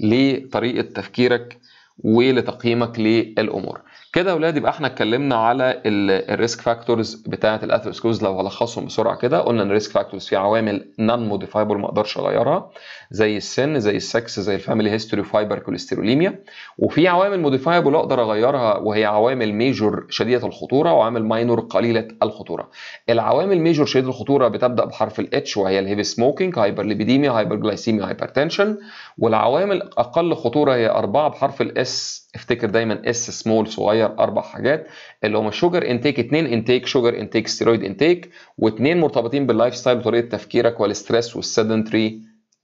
لطريقه تفكيرك ولتقييمك للامور كده يا اولاد يبقى احنا اتكلمنا على الريسك فاكتورز بتاعه الاثروسكلوز لو هلخصهم بسرعه كده قلنا ان الريسك فاكتورز في عوامل نون موديفايبل ما اقدرش اغيرها زي السن زي السكس زي الفاميلي هيستوري فايبر كوليستروليميا وفي عوامل موديفايبل اقدر اغيرها وهي عوامل ميجور شديده الخطوره وعوامل ماينور قليله الخطوره العوامل ميجور شديده الخطوره بتبدا بحرف الاتش وهي الهيفي سموكينج هايبر ليبيديميا هايبر جلايسيميا تنشن والعوامل اقل خطوره هي اربعه بحرف الاس افتكر دايما اس سمول صغير بيغير اربع حاجات اللي هم الشوجر انتيك اثنين انتيك شوجر انتيك ستيرويد انتيك واثنين مرتبطين باللايف ستايل وطريقه تفكيرك والستريس والسيدنتري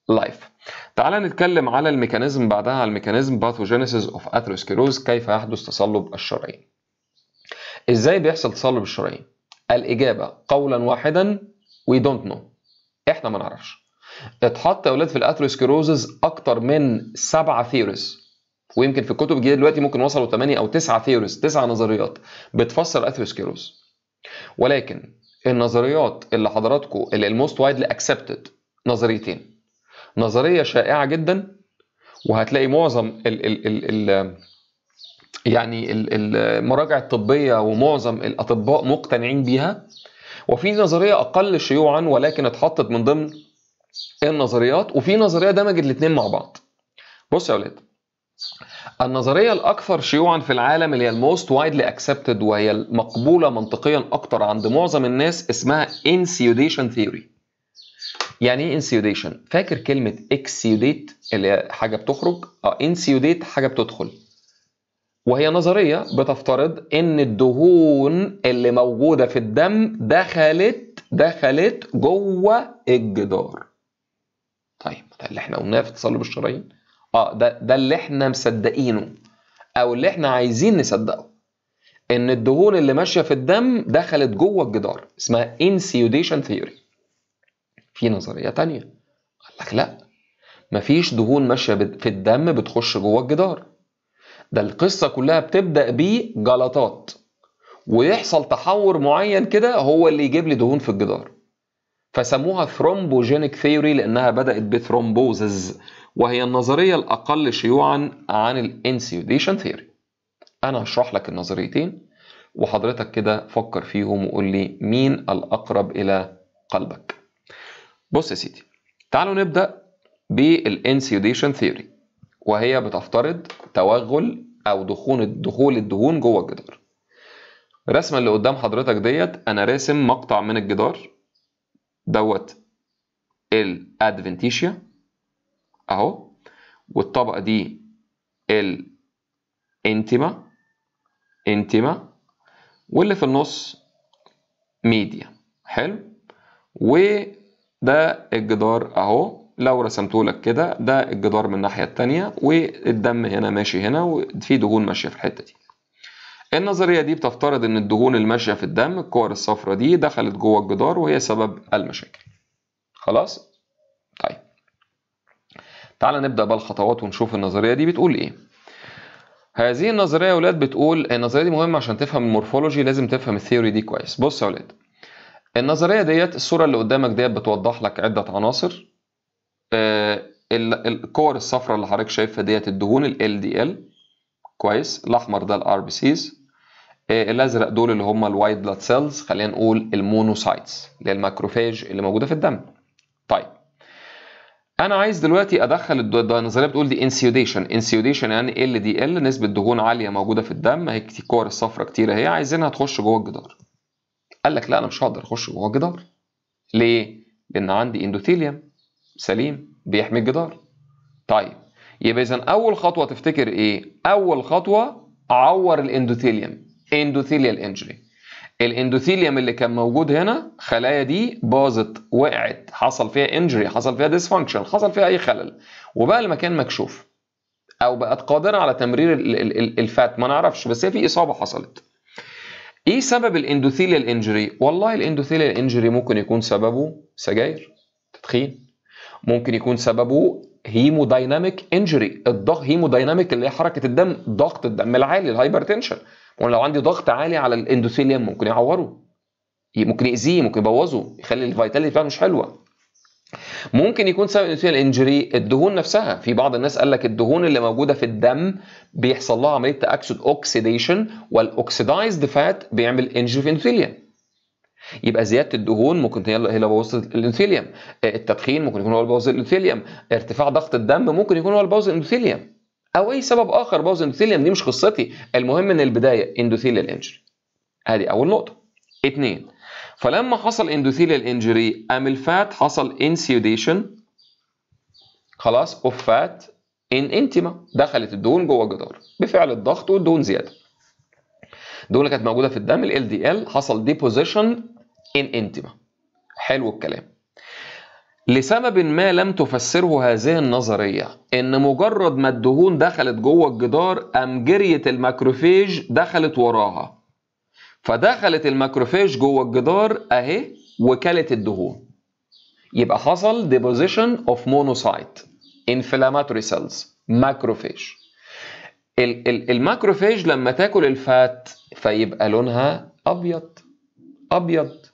لايف تعال نتكلم على الميكانيزم بعدها على الميكانيزم باثوجينيسيس اوف اثيروسكليروز كيف يحدث تصلب الشرايين ازاي بيحصل تصلب الشرايين الاجابه قولا واحدا وي دونت نو احنا ما نعرفش اتحط يا اولاد في الاثيروسكليروزز اكتر من سبعة ثيوريز ويمكن في الكتب الجديده دلوقتي ممكن وصلوا 8 او 9 ثيوريز 9 نظريات بتفسر اثيروسكيروز ولكن النظريات اللي حضراتكم اللي الموست وايدلي اكسبتد نظريتين نظريه شائعه جدا وهتلاقي معظم ال ال ال ال يعني المراجع الطبيه ومعظم الاطباء مقتنعين بيها وفي نظريه اقل شيوعا ولكن اتحطت من ضمن النظريات وفي نظريه دمجت الاثنين مع بعض بص يا اولاد النظريه الاكثر شيوعا في العالم اللي هي الموست وايدلي اكسبتد وهي المقبوله منطقيا اكتر عند معظم الناس اسمها انسيوديشن ثيوري يعني ايه انسيوديشن فاكر كلمه اكسيوديت اللي هي حاجه بتخرج اه انسيوديت حاجه بتدخل وهي نظريه بتفترض ان الدهون اللي موجوده في الدم دخلت دخلت جوه الجدار طيب ده اللي احنا قلناه في تصلب الشرايين اه ده ده اللي احنا مصدقينه او اللي احنا عايزين نصدقه ان الدهون اللي ماشيه في الدم دخلت جوه الجدار اسمها انسيوديشن ثيوري في نظريه تانية قال لك لا مفيش دهون ماشيه في الدم بتخش جوه الجدار ده القصه كلها بتبدا بجلطات ويحصل تحور معين كده هو اللي يجيب لي دهون في الجدار فسموها ثرومبوجينيك ثيوري لانها بدات بثرومبوزز وهي النظرية الأقل شيوعا عن الانسيوديشن ثيوري أنا هشرح لك النظريتين وحضرتك كده فكر فيهم وقول لي مين الأقرب إلى قلبك بص يا سيدي تعالوا نبدأ بالانسيوديشن ثيوري وهي بتفترض توغل أو دخول دخول الدهون جوه الجدار الرسمة اللي قدام حضرتك ديت أنا راسم مقطع من الجدار دوت الادفنتيشيا اهو والطبقه دي الانتما انتما واللي في النص ميديا حلو وده الجدار اهو لو رسمته لك كده ده الجدار من الناحيه الثانيه والدم هنا ماشي هنا وفي دهون ماشيه في الحته دي النظريه دي بتفترض ان الدهون الماشيه في الدم الكور الصفراء دي دخلت جوه الجدار وهي سبب المشاكل خلاص تعال نبدا بقى الخطوات ونشوف النظريه دي بتقول ايه هذه النظريه يا اولاد بتقول النظريه دي مهمه عشان تفهم المورفولوجي لازم تفهم الثيوري دي كويس بص يا اولاد النظريه ديت الصوره اللي قدامك ديت بتوضح لك عده عناصر آه الكور الصفراء اللي حضرتك شايفها ديت الدهون ال LDL كويس الاحمر ده الار بي سيز الازرق دول اللي هم الوايت بلاد سيلز خلينا نقول المونوسايتس اللي هي الماكروفاج اللي موجوده في الدم انا عايز دلوقتي ادخل النظريه بتقول دي انسيوديشن انسيوديشن يعني إيه ال دي ال نسبه دهون عاليه موجوده في الدم هي الكور الصفراء كتير اهي عايزينها تخش جوه الجدار قال لك لا انا مش هقدر اخش جوه الجدار ليه لان عندي اندوثيليوم سليم بيحمي الجدار طيب يبقى اذا اول خطوه تفتكر ايه اول خطوه عور الاندوثيليوم اندوثيليال انجري الاندوثيليوم اللي كان موجود هنا خلايا دي باظت وقعت حصل فيها انجري حصل فيها ديسفانكشن حصل فيها اي خلل وبقى المكان مكشوف او بقت قادره على تمرير الفات ما نعرفش بس هي في اصابه حصلت ايه سبب الاندوثيليال انجري والله الاندوثيليال انجري ممكن يكون سببه سجاير تدخين ممكن يكون سببه هيمودايناميك انجري الضغط هيمودايناميك اللي هي حركه الدم ضغط الدم العالي الهايبرتنشن وانا لو عندي ضغط عالي على الاندوثيليوم ممكن يعوره ممكن يأذيه ممكن يبوظه يخلي الفيتاليتي بتاعته مش حلوه ممكن يكون سبب الاندوثيليال انجري الدهون نفسها في بعض الناس قال لك الدهون اللي موجوده في الدم بيحصل لها عمليه تاكسد اوكسيديشن والاوكسيدايزد فات بيعمل انجري في الاندوثيليوم يبقى زياده الدهون ممكن هي اللي بوظت الانثيليوم آه، التدخين ممكن يكون هو اللي بوظ الانثيليوم ارتفاع ضغط الدم ممكن يكون هو اللي بوظ الانثيليوم او اي سبب اخر بوظ الانثيليوم دي مش قصتي المهم ان البدايه اندوثيليال انجري هذه اول نقطه اتنين فلما حصل اندوثيليال انجري ام الفات حصل انسيوديشن خلاص اوف فات ان انتما دخلت الدهون جوه الجدار بفعل الضغط والدهون زياده الدهون اللي كانت موجوده في الدم ال دي ال حصل ديبوزيشن ان انتما حلو الكلام لسبب ما لم تفسره هذه النظرية إن مجرد ما الدهون دخلت جوه الجدار أم جرية الماكروفيج دخلت وراها فدخلت الماكروفيج جوه الجدار أهي وكلت الدهون يبقى حصل ديبوزيشن اوف مونوسايت انفلاماتوري سيلز ماكروفيج الماكروفيج لما تاكل الفات فيبقى لونها ابيض ابيض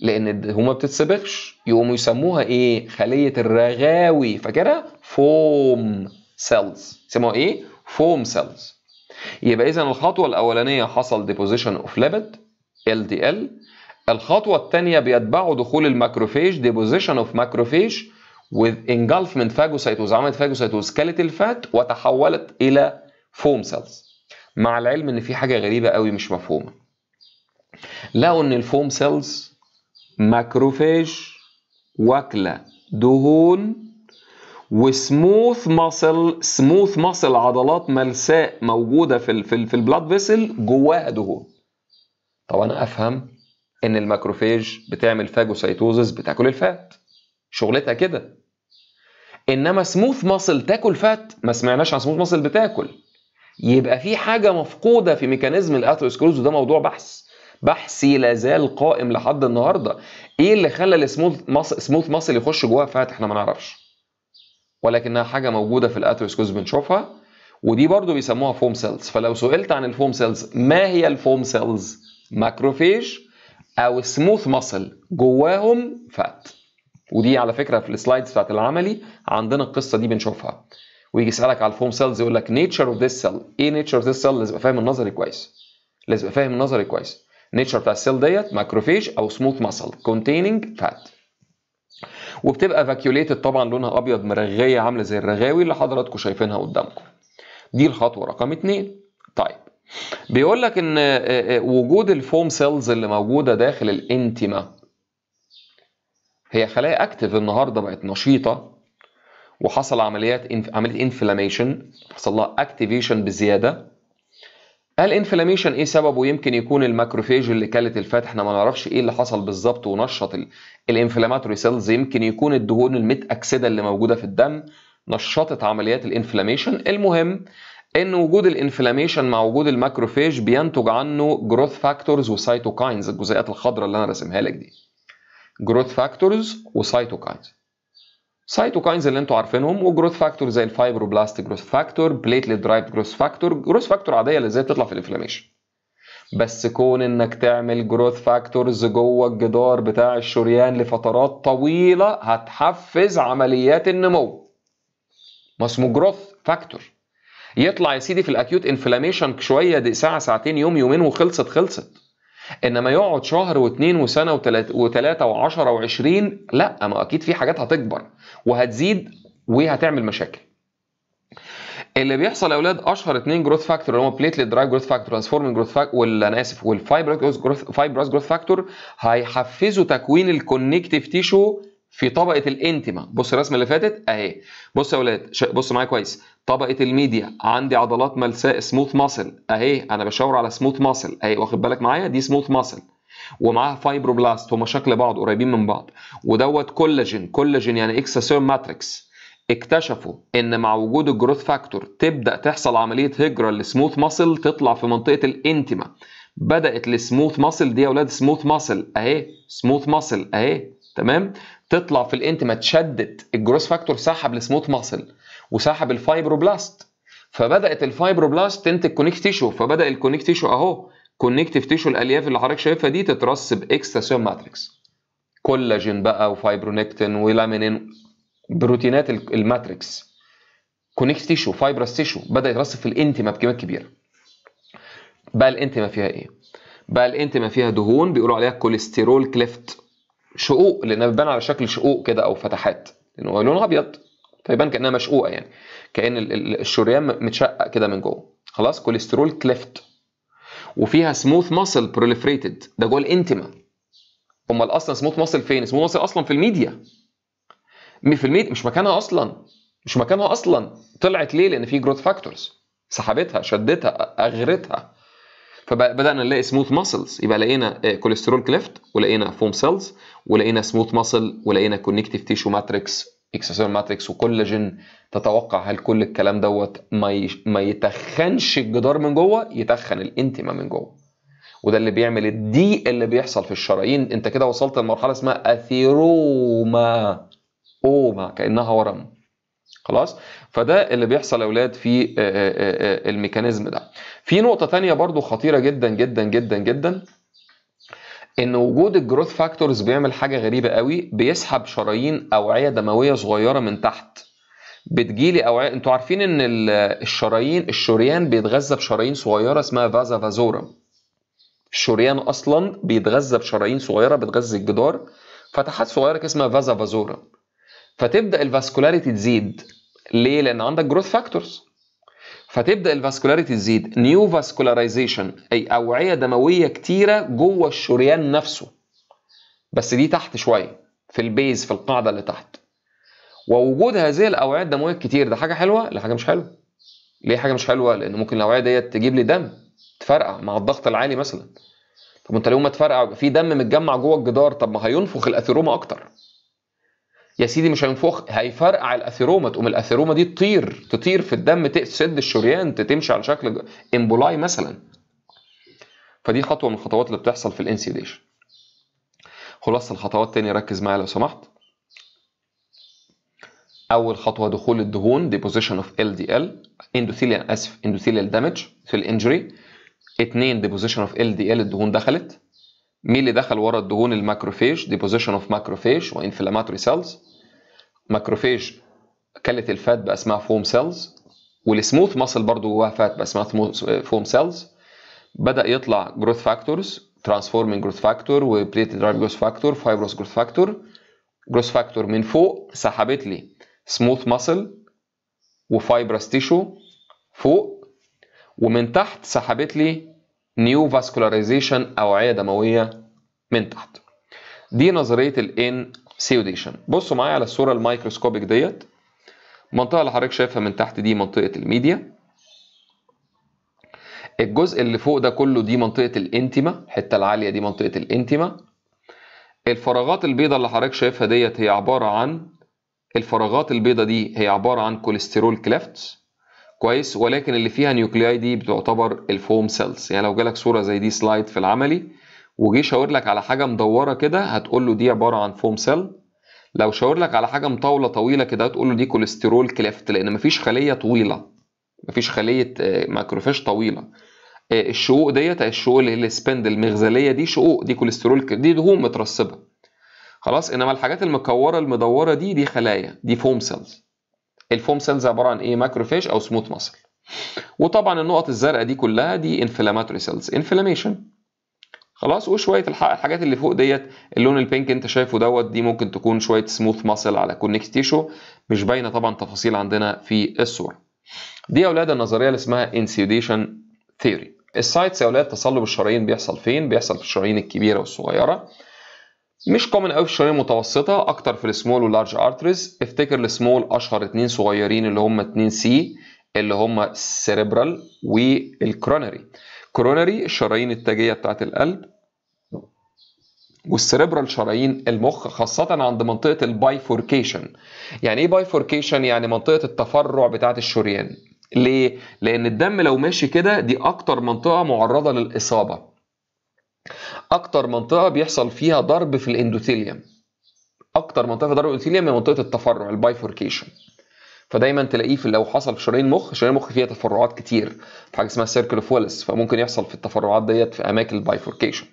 لان هما بتتصبغش يقوموا يسموها ايه خليه الرغاوي فاكرها فوم سيلز يسموها ايه فوم سيلز يبقى اذا الخطوه الاولانيه حصل ديبوزيشن اوف ليبيد ال دي ال الخطوه الثانيه بيتبعه دخول الماكروفاج ديبوزيشن اوف ماكروفاج with engulfment phagocytosis عملت فاجوسايت كلت الفات وتحولت الى فوم سيلز مع العلم ان في حاجه غريبه قوي مش مفهومه لقوا ان الفوم سيلز ماكروفيج واكلة دهون وسموث ماسل سموث ماسل عضلات ملساء موجودة في الـ في, الـ في البلاد فيسل جواها دهون طب أنا أفهم إن الماكروفيج بتعمل فاجوسايتوزس بتاكل الفات شغلتها كده انما سموث ماسل تاكل فات ما سمعناش عن سموث ماسل بتاكل يبقى في حاجه مفقوده في ميكانيزم الاثروسكلوز وده موضوع بحث بحثي لا زال قائم لحد النهارده ايه اللي خلى السموث ماسل يخش جواها فات احنا ما نعرفش ولكنها حاجه موجوده في الاتروسكوز بنشوفها ودي برضو بيسموها فوم سيلز فلو سئلت عن الفوم سيلز ما هي الفوم سيلز ماكروفيج او سموث ماسل جواهم فات ودي على فكره في السلايدز بتاعت العملي عندنا القصه دي بنشوفها ويجي يسالك على الفوم سيلز يقول لك نيتشر اوف ذيس سيل ايه نيتشر اوف ذيس سيل لازم ابقى فاهم النظري كويس لازم ابقى فاهم النظري كويس النيتشر بتاع السيل ديت ماكروفيج او سموث ماسل كونتيننج فات وبتبقى فاكيوليتد طبعا لونها ابيض مرغيه عامله زي الرغاوي اللي حضراتكم شايفينها قدامكم دي الخطوه رقم اتنين طيب بيقول لك ان آه، آه، آه، وجود الفوم سيلز اللي موجوده داخل الانتما هي خلايا اكتف النهارده بقت نشيطه وحصل عمليات عمليه انفلاميشن حصل لها اكتيفيشن بزياده الانفلاميشن ايه سببه يمكن يكون الماكروفيج اللي كلت الفات احنا ما نعرفش ايه اللي حصل بالظبط ونشط الانفلاماتوري سيلز يمكن يكون الدهون المتاكسده اللي موجوده في الدم نشطت عمليات الانفلاميشن المهم ان وجود الانفلاميشن مع وجود الماكروفيج بينتج عنه جروث فاكتورز وسايتوكاينز الجزيئات الخضراء اللي انا راسمها لك دي جروث فاكتورز وسايتوكاينز سايتوكاينز اللي انتوا عارفينهم وجروث فاكتور زي الفايبروبلاست جروث فاكتور بليتلت درايف جروث فاكتور جروث فاكتور عاديه اللي زي بتطلع في الانفلاميشن بس كون انك تعمل جروث فاكتورز جوه الجدار بتاع الشريان لفترات طويله هتحفز عمليات النمو ما اسمه جروث فاكتور يطلع يا سيدي في الاكيوت انفلاميشن شويه دي ساعه ساعتين يوم يومين وخلصت خلصت انما يقعد شهر واثنين وسنه وثلاثه وعشرة وعشرين لا ما اكيد في حاجات هتكبر وهتزيد وهتعمل مشاكل اللي بيحصل يا اولاد اشهر اثنين جروث فاكتور اللي هم بليتلت درايف جروث فاكتور ترانسفورمينج جروث فاكتور انا اسف والفايبراس جروث جروث فاكتور هيحفزوا تكوين الكونكتيف تيشو في طبقه الانتما بص الرسمه اللي فاتت اهي بص يا اولاد بص معايا كويس طبقه الميديا عندي عضلات ملساء سموث ماسل اهي انا بشاور على سموث ماسل اهي واخد بالك معايا دي سموث ماسل ومعاها فايبروبلاست هما شكل بعض قريبين من بعض ودوت كولاجين كولاجين يعني اكسسير ماتريكس اكتشفوا ان مع وجود الجروث فاكتور تبدا تحصل عمليه هجره لسموث ماسل تطلع في منطقه الانتما بدات السموث ماسل دي يا اولاد سموث ماسل اهي سموث ماسل اهي تمام تطلع في الانتما تشدد الجروث فاكتور سحب السموث ماسل وسحب الفايبروبلاست فبدات الفايبروبلاست تنتج تيشو فبدا تيشو اهو كونكتيف تيشو الالياف اللي حضرتك شايفها دي تترسب اكستاسيون ماتريكس كولاجين بقى وفايبرونكتين ولامينين بروتينات الماتريكس كونكت تيشو فايبرس تيشو بدا يترسب في الانتما بكميات كبيره بقى الانتما فيها ايه بقى الانتما فيها دهون بيقولوا عليها كوليسترول كليفت شقوق لانها بتبان على شكل شقوق كده او فتحات لانه لونها ابيض فيبان كانها مشقوقه يعني كان الشريان متشقق كده من جوه خلاص كوليسترول كليفت وفيها سموث ماسل بروليفريتد ده جوه الانتما امال اصلا سموث ماسل فين سموث ماسل اصلا في الميديا في الميديا مش مكانها اصلا مش مكانها اصلا طلعت ليه لان في جروث فاكتورز سحبتها شدتها اغرتها فبدانا نلاقي سموث ماسلز يبقى لقينا كوليسترول آه، كليفت ولقينا فوم سيلز ولقينا سموث ماسل ولقينا كونكتيف تيشو ماتريكس اكسسوار ماتريكس وكولاجين تتوقع هل كل الكلام دوت ما ما يتخنش الجدار من جوه يتخن الانتما من جوه وده اللي بيعمل الدي اللي بيحصل في الشرايين انت كده وصلت لمرحله اسمها اثيروما اوما كانها ورم خلاص فده اللي بيحصل يا اولاد في آه، آه، آه، الميكانيزم ده في نقطه ثانيه برضو خطيره جدا جدا جدا جدا ان وجود الجروث فاكتورز بيعمل حاجه غريبه قوي بيسحب شرايين اوعيه دمويه صغيره من تحت بتجيلي اوعيه انتوا عارفين ان الشرايين الشريان بيتغذى بشرايين صغيره اسمها فازا فازورا الشريان اصلا بيتغذى بشرايين صغيره بتغذي الجدار فتحات صغيره كده اسمها فازا فازورا فتبدا الفاسكولاريتي تزيد ليه لان عندك جروث فاكتورز فتبدا الفاسكولاريتي تزيد نيو فاسكولاريزيشن اي اوعيه دمويه كتيره جوه الشريان نفسه بس دي تحت شويه في البيز في القاعده اللي تحت ووجود هذه الاوعيه الدمويه الكتير ده حاجه حلوه لا حاجه مش حلوه ليه حاجه مش حلوه لان ممكن الاوعيه ديت تجيب لي دم تفرقع مع الضغط العالي مثلا طب انت لو ما تفرقع في دم متجمع جوه الجدار طب ما هينفخ الاثيروما اكتر يا سيدي مش هينفخ هيفرقع الاثيروما تقوم الاثيروما دي تطير تطير في الدم تسد الشريان تمشي على شكل امبولاي مثلا فدي خطوه من الخطوات اللي بتحصل في الانسيديشن خلاصه الخطوات تاني ركز معايا لو سمحت اول خطوه دخول الدهون ديبوزيشن اوف ال دي ال اندوثيليان اسف اندوثيليال دامج في الانجري اثنين ديبوزيشن اوف ال دي ال الدهون دخلت مين اللي دخل ورا الدهون الماكروفيج ديبوزيشن اوف ماكروفيج وانفلاماتوري سيلز ماكروفيج كلت الفات بقى اسمها فوم سيلز والسموث ماسل برضه جواها فات بقى اسمها فوم سيلز بدا يطلع جروث فاكتورز ترانسفورمينج جروث فاكتور وبليت درايف جروث فاكتور فايبروس جروث فاكتور جروث فاكتور من فوق سحبت لي سموث ماسل وفايبرس تيشو فوق ومن تحت سحبت لي نيو فاسكولاريزيشن اوعيه دمويه من تحت دي نظريه الان سيوديشن بصوا معايا على الصوره الميكروسكوبيك ديت المنطقه اللي حضرتك شايفها من تحت دي منطقه الميديا الجزء اللي فوق ده كله دي منطقه الانتما الحته العاليه دي منطقه الانتما الفراغات البيضاء اللي حضرتك شايفها ديت هي عباره عن الفراغات البيضاء دي هي عباره عن كوليسترول كلافتس كويس ولكن اللي فيها نيوكلياي دي بتعتبر الفوم سيلز يعني لو جالك صوره زي دي سلايد في العملي وجي شاور لك على حاجه مدوره كده هتقول له دي عباره عن فوم سيل لو شاور لك على حاجه مطاوله طويله كده هتقول له دي كوليسترول كليفت لان مفيش خليه طويله مفيش خليه ماكروفاج آه، طويله آه، الشقوق ديت الشقوق اللي هي السبند المغزليه دي شقوق دي كوليسترول دي دهون مترسبه خلاص انما الحاجات المكوره المدوره دي دي خلايا دي فوم سيلز الفوم سيلز عباره عن ايه ماكروفاج او سموث ماسل وطبعا النقط الزرقاء دي كلها دي انفلاماتوري سيلز انفلاميشن خلاص وشويه الحاجات اللي فوق ديت اللون البينك انت شايفه دوت دي ممكن تكون شويه سموث ماسل على كونكت تيشو مش باينه طبعا تفاصيل عندنا في الصوره دي يا اولاد النظريه اللي اسمها انسيديشن ثيوري السايتس يا اولاد تصلب الشرايين بيحصل فين بيحصل في الشرايين الكبيره والصغيره مش كومن قوي في الشرايين المتوسطه اكتر في السمول واللارج ارتريز افتكر السمول اشهر اتنين صغيرين اللي هم اتنين سي اللي هم السيريبرال والكرونري كوروناري الشرايين التاجيه بتاعه القلب والسريبرال شرايين المخ خاصة عند منطقة البايفوركيشن يعني ايه بايفوركيشن يعني منطقة التفرع بتاعة الشريان ليه؟ لأن الدم لو ماشي كده دي أكتر منطقة معرضة للإصابة أكتر منطقة بيحصل فيها ضرب في الإندوثيليوم أكتر منطقة في ضرب الإندوثيليوم هي منطقة التفرع البايفوركيشن فدايما تلاقيه في لو حصل في شرايين المخ شرايين المخ فيها تفرعات كتير في حاجه اسمها سيركل اوف ويلس فممكن يحصل في التفرعات ديت في اماكن البايفوركيشن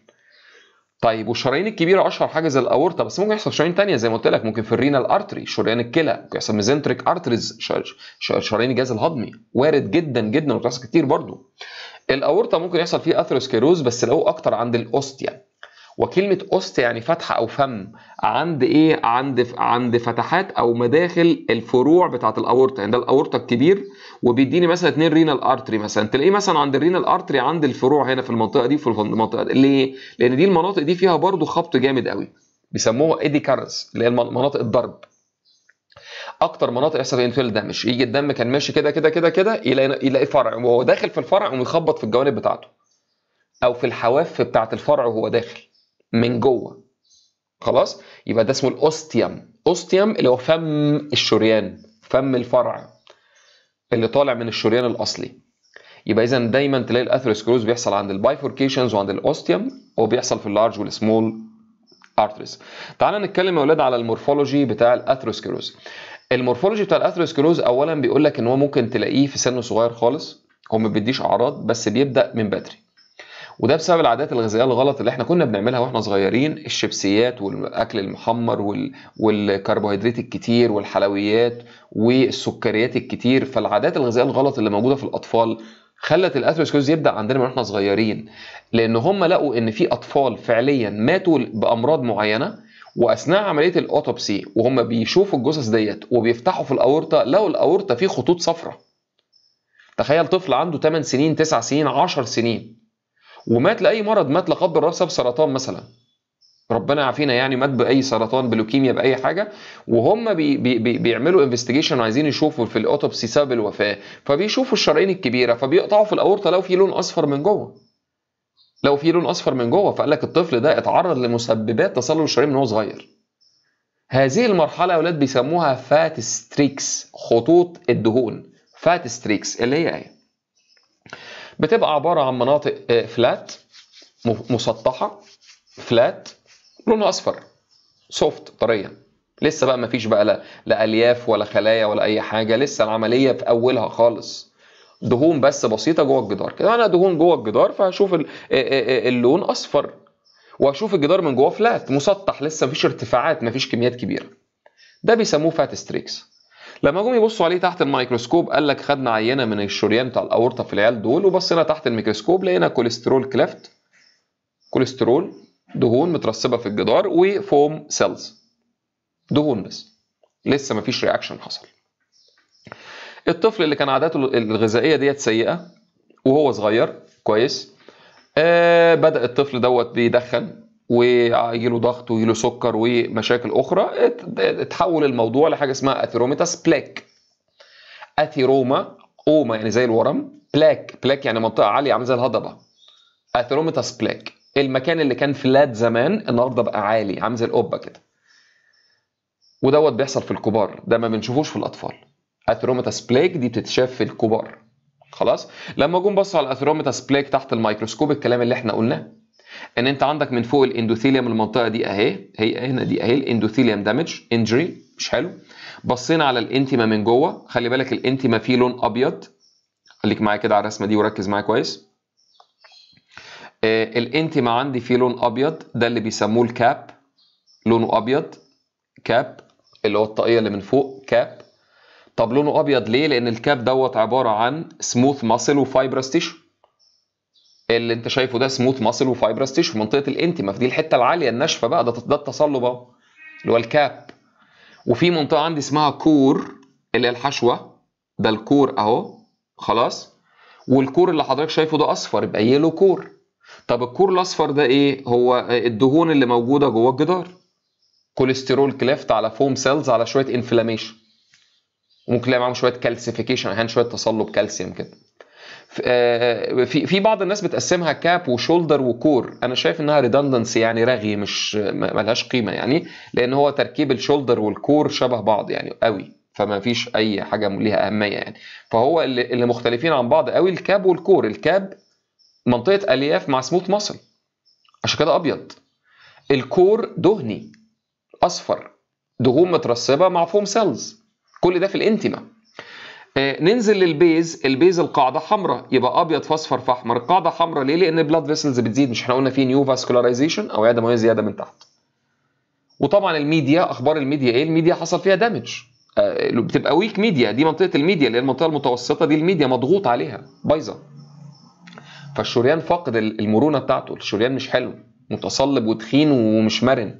طيب والشرايين الكبيره اشهر حاجه زي الاورطه بس ممكن يحصل شرايين ثانيه زي ما قلت لك ممكن في الرينال ارتري شريان الكلى ممكن يحصل ميزنتريك ارتريز شرايين الجهاز الهضمي وارد جدا جدا وبتحصل كتير برضو الاورطه ممكن يحصل فيه اثروسكيروز بس لو اكتر عند الاوستيا يعني. وكلمه أست يعني فتحه او فم عند ايه عند عند فتحات او مداخل الفروع بتاعه الاورطه يعني ده الاورطه الكبير وبيديني مثلا اتنين رينال ارتري مثلا تلاقيه مثلا عند الرينال ارتري عند الفروع هنا في المنطقه دي وفي المنطقه دي ليه لان دي المناطق دي فيها برضو خبط جامد قوي بيسموها ايدي كارز اللي هي مناطق الضرب اكتر مناطق يحصل فيها انفيل دامج يجي الدم كان ماشي كده كده كده كده يلاقي يلاقي فرع وهو داخل في الفرع ويخبط في الجوانب بتاعته او في الحواف بتاعه الفرع وهو داخل من جوه خلاص يبقى ده اسمه الاوستيوم اوستيوم اللي هو فم الشريان فم الفرع اللي طالع من الشريان الاصلي يبقى اذا دايما تلاقي الاثروسكلوز بيحصل عند البايفوركيشنز وعند الاوستيوم وبيحصل في اللارج والسمول ارتريز تعال نتكلم يا اولاد على المورفولوجي بتاع الاثروسكلوز المورفولوجي بتاع الاثروسكلوز اولا بيقول لك ان هو ممكن تلاقيه في سن صغير خالص هو ما بيديش اعراض بس بيبدا من بدري وده بسبب العادات الغذائيه الغلط اللي احنا كنا بنعملها واحنا صغيرين الشيبسيات والاكل المحمر وال... والكربوهيدرات الكتير والحلويات والسكريات الكتير فالعادات الغذائيه الغلط اللي موجوده في الاطفال خلت الاثروسكلوز يبدا عندنا من واحنا صغيرين لان هم لقوا ان في اطفال فعليا ماتوا بامراض معينه واثناء عمليه الاوتوبسي وهم بيشوفوا الجثث ديت وبيفتحوا في الاورطه لقوا الاورطه فيه خطوط صفراء تخيل طفل عنده 8 سنين 9 سنين 10 سنين ومات لاي مرض مات لا قدر الله بسبب سرطان مثلا ربنا يعافينا يعني مات باي سرطان بلوكيميا باي حاجه وهم بي بي بيعملوا انفستيجيشن وعايزين يشوفوا في الاوتوبسي سبب الوفاه فبيشوفوا الشرايين الكبيره فبيقطعوا في الاورطه لو في لون اصفر من جوه لو في لون اصفر من جوه فقال لك الطفل ده اتعرض لمسببات تصلب الشرايين من وهو صغير هذه المرحله يا اولاد بيسموها فات ستريكس خطوط الدهون فات ستريكس اللي هي ايه بتبقى عباره عن مناطق فلات آه، مسطحه فلات لونها اصفر سوفت طريه لسه بقى ما فيش بقى لا, لا الياف ولا خلايا ولا اي حاجه لسه العمليه في اولها خالص دهون بس بسيطه جوه الجدار كده انا دهون جوه الجدار فهشوف آه، آه، اللون اصفر واشوف الجدار من جوه فلات مسطح لسه مفيش ارتفاعات مفيش كميات كبيره ده بيسموه فات ستريكس لما جم يبصوا عليه تحت الميكروسكوب قال لك خدنا عينه من الشريان بتاع الاورطه في العيال دول وبصينا تحت الميكروسكوب لقينا كوليسترول كليفت كوليسترول دهون مترسبه في الجدار وفوم سيلز دهون بس لسه مفيش رياكشن حصل الطفل اللي كان عاداته الغذائيه ديت سيئه وهو صغير كويس آه بدا الطفل دوت بيدخن ويجي له ضغط ويجي له سكر ومشاكل اخرى اتحول الموضوع لحاجه اسمها اثيروميتاس بلاك اثيروما اوما يعني زي الورم بلاك بلاك يعني منطقه عاليه عامله زي الهضبه اثيروميتاس بلاك المكان اللي كان فلات زمان النهارده بقى عالي عامل زي القبه كده ودوت بيحصل في الكبار ده ما بنشوفوش في الاطفال اثيروميتاس بلاك دي بتتشاف في الكبار خلاص لما جم بصوا على الاثيروميتاس بلاك تحت الميكروسكوب الكلام اللي احنا قلناه ان انت عندك من فوق الاندوثيليوم المنطقه دي اهي هي هنا دي اهي الاندوثيليوم دامج انجري مش حلو بصينا على الانتما من جوه خلي بالك الانتما فيه لون ابيض خليك معايا كده على الرسمه دي وركز معايا كويس آه، الانتيما الانتما عندي فيه لون ابيض ده اللي بيسموه الكاب لونه ابيض كاب اللي هو الطاقيه اللي من فوق كاب طب لونه ابيض ليه لان الكاب دوت عباره عن سموث ماسل وفايبرس اللي انت شايفه ده سموث ماسل وفايبرس تيشو منطقه الانتما دي الحته العاليه الناشفه بقى ده ده التصلب اهو اللي هو الكاب وفي منطقه عندي اسمها كور اللي هي الحشوه ده الكور اهو خلاص والكور اللي حضرتك شايفه ده اصفر يبقى يلو كور طب الكور الاصفر ده ايه هو الدهون اللي موجوده جوه الجدار كوليسترول كليفت على فوم سيلز على شويه انفلاميشن ممكن نلاقي معاهم شويه كالسيفيكيشن يعني شويه تصلب كالسيوم كده آه، في في بعض الناس بتقسمها كاب وشولدر وكور انا شايف انها ريدندنس يعني رغي مش ملهاش قيمه يعني لان هو تركيب الشولدر والكور شبه بعض يعني قوي فما فيش اي حاجه ليها اهميه يعني فهو اللي مختلفين عن بعض قوي الكاب والكور الكاب منطقه الياف مع سموث مصل عشان كده ابيض الكور دهني اصفر دهون مترسبه مع فوم سيلز كل ده في الانتما آه، ننزل للبيز البيز القاعده حمراء يبقى ابيض فاصفر فاحمر القاعده حمراء ليه لان البلاد فيسلز بتزيد مش احنا قلنا في نيو فاسكولاريزيشن او عياده ميه زياده من تحت وطبعا الميديا اخبار الميديا ايه الميديا حصل فيها دامج آه، بتبقى ويك ميديا دي منطقه الميديا اللي هي المنطقه المتوسطه دي الميديا مضغوط عليها بايظه فالشريان فاقد المرونه بتاعته الشريان مش حلو متصلب وتخين ومش مرن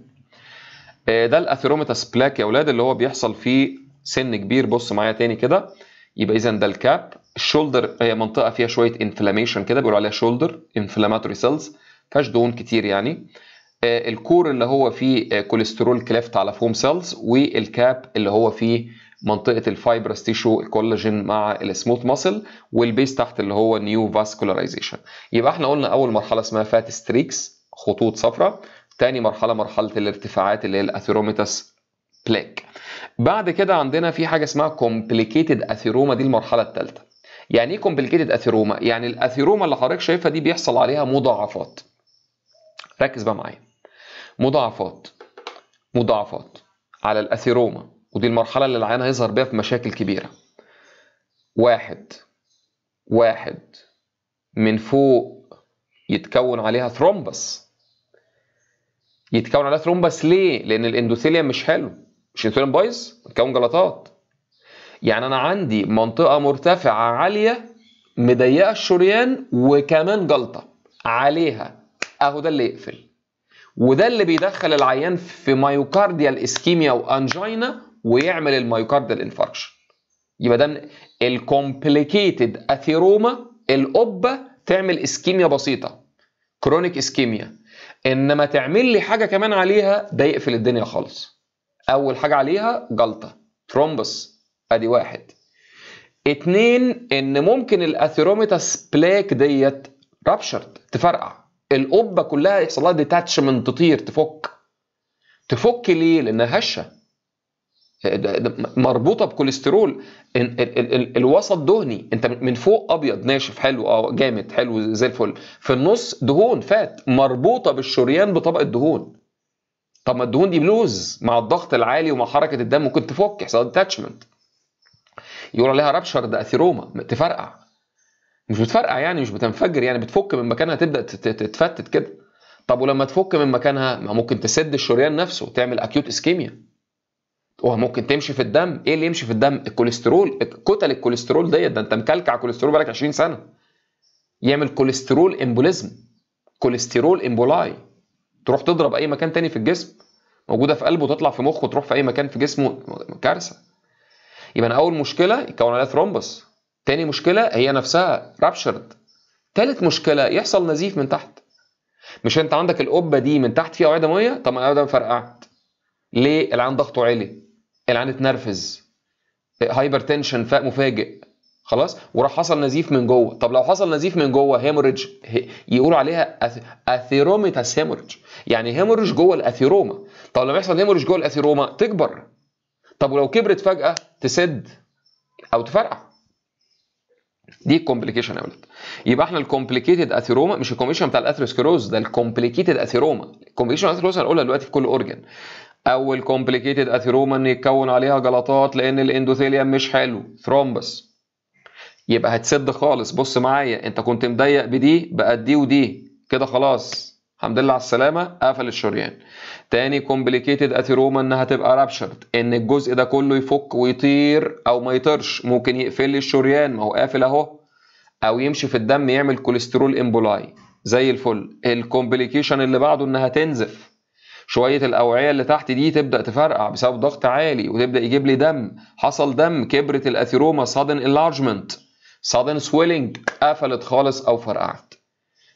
آه، ده الاثيروميتاس بلاك يا اولاد اللي هو بيحصل فيه سن كبير بص معايا تاني كده يبقى اذا ده الكاب الشولدر هي منطقه فيها شويه انفلاميشن كده بيقولوا عليها شولدر انفلاماتوري سيلز فيهاش دهون كتير يعني آه، الكور اللي هو فيه كوليسترول آه، كليفت على فوم سيلز والكاب اللي هو فيه منطقه الفايبرس تيشو الكولاجين مع السموث ماسل والبيس تحت اللي هو نيو فاسكولاريزيشن يبقى احنا قلنا اول مرحله اسمها فات ستريكس خطوط صفراء تاني مرحله مرحله الارتفاعات اللي هي الاثيروميتاس بلاك بعد كده عندنا في حاجه اسمها كومبليكيتد اثيروما دي المرحله الثالثه يعني ايه كومبليكيتد اثيروما يعني الاثيروما اللي حضرتك شايفها دي بيحصل عليها مضاعفات ركز بقى معايا مضاعفات مضاعفات على الاثيروما ودي المرحله اللي العيان هيظهر بيها في مشاكل كبيره واحد واحد من فوق يتكون عليها ثرومبس يتكون عليها ثرومبس ليه لان الاندوثيليوم مش حلو مش الانسولين بايظ بتكون جلطات يعني انا عندي منطقه مرتفعه عاليه مضيقه الشريان وكمان جلطه عليها اهو ده اللي يقفل وده اللي بيدخل العيان في مايوكارديال اسكيميا وانجينا ويعمل المايوكارديال انفاركشن يبقى ده الكومبليكيتد اثيروما القبه تعمل اسكيميا بسيطه كرونيك اسكيميا انما تعمل لي حاجه كمان عليها ده يقفل الدنيا خالص اول حاجه عليها جلطه ترومبس ادي واحد اتنين ان ممكن الاثيروميتاس بلاك ديت رابشرد تفرقع القبه كلها يحصل لها ديتاتشمنت تطير تفك تفك ليه لانها هشه آه، مربوطه بكوليسترول الوسط دهني انت من فوق ابيض ناشف حلو اه جامد حلو زي الفل في النص دهون فات مربوطه بالشريان بطبقه دهون طب ما الدهون دي بلوز مع الضغط العالي ومع حركه الدم ممكن تفك يحصل اتاتشمنت يقول عليها رابشر ده اثيروما تفرقع مش بتفرقع يعني مش بتنفجر يعني بتفك من مكانها تبدا تتفتت كده طب ولما تفك من مكانها ما ممكن تسد الشريان نفسه تعمل اكيوت اسكيميا وممكن تمشي في الدم ايه اللي يمشي في الدم الكوليسترول كتل الكوليسترول ديت ده انت مكلكع كوليسترول بقالك 20 سنه يعمل كوليسترول امبوليزم كوليسترول امبولاي تروح تضرب اي مكان تاني في الجسم موجوده في قلبه تطلع في مخه تروح في اي مكان في جسمه كارثه يبقى انا اول مشكله يتكون عليها ثرومبس تاني مشكله هي نفسها رابشرد تالت مشكله يحصل نزيف من تحت مش انت عندك القبه دي من تحت فيها اوعيه ميه طب انا ده فرقعت ليه العين ضغطه عالي العين اتنرفز هايبر تنشن فاق مفاجئ خلاص وراح حصل نزيف من جوه طب لو حصل نزيف من جوه هيموريدج يقولوا عليها اثيروميتاس هيموريدج يعني هيموريدج جوه الاثيروما طب لما يحصل هيموريدج جوه الاثيروما تكبر طب ولو كبرت فجاه تسد او تفرقع دي الكومبليكيشن يا ولد يبقى احنا الكومبليكيتد اثيروما مش الكومبليكيشن بتاع الاثيروسكلوز ده الكومبليكيتد اثيروما الكومبليكيشن اثيروما هنقولها دلوقتي في كل اورجن اول كومبليكيتد اثيروما ان يتكون عليها جلطات لان الاندوثيليوم مش حلو ثرومبس يبقى هتسد خالص بص معايا انت كنت مضيق بدي بقى دي ودي كده خلاص الحمد لله على السلامه قفل الشريان تاني كومبليكيتد اثيروما انها تبقى رابشرد ان الجزء ده كله يفك ويطير او ما يطيرش ممكن يقفل لي الشريان ما هو قافل اهو او يمشي في الدم يعمل كوليسترول امبولاي زي الفل الكومبليكيشن اللي بعده انها تنزف شويه الاوعيه اللي تحت دي تبدا تفرقع بسبب ضغط عالي وتبدا يجيب لي دم حصل دم كبرت الاثيروما صادن انلارجمنت سادن سويلنج قفلت خالص او فرقعت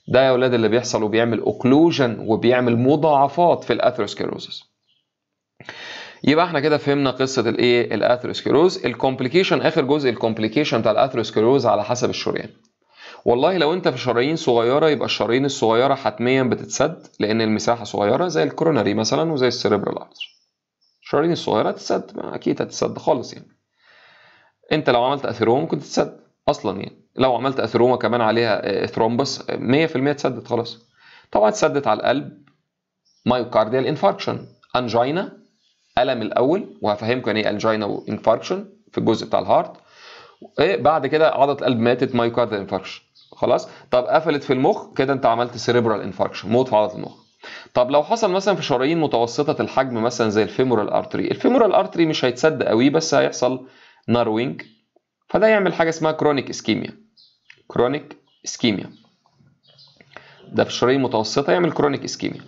ده يا ولاد اللي بيحصل وبيعمل اوكلوجن وبيعمل مضاعفات في الاثيروسكيروزس يبقى احنا كده فهمنا قصه الايه الاثيروسكيروز الكومبليكيشن اخر جزء الكومبليكيشن بتاع الاثيروسكيروز على حسب الشريان والله لو انت في شرايين صغيره يبقى الشرايين الصغيره حتميا بتتسد لان المساحه صغيره زي الكوروناري مثلا وزي السيريبرال ارتر الشرايين الصغيره تتسد اكيد هتتسد خالص يعني انت لو عملت اثيروم ممكن تتسد اصلا يعني لو عملت اثروما كمان عليها ثرومبس 100% اتسدت خلاص طبعا اتسدت على القلب مايوكارديال انفاركشن انجينا الم الاول وهفهمكم يعني ايه انجينا وانفاركشن في الجزء بتاع الهارت إيه، بعد كده عضله القلب ماتت مايوكارديال انفاركشن خلاص طب قفلت في المخ كده انت عملت سيريبرال انفاركشن موت في عضله المخ طب لو حصل مثلا في شرايين متوسطه الحجم مثلا زي الفيمورال ارتري الفيمورال ارتري مش هيتسد قوي بس هيحصل ناروينج فده يعمل حاجة اسمها كرونيك اسكيميا كرونيك اسكيميا ده في الشرايين المتوسطة يعمل كرونيك اسكيميا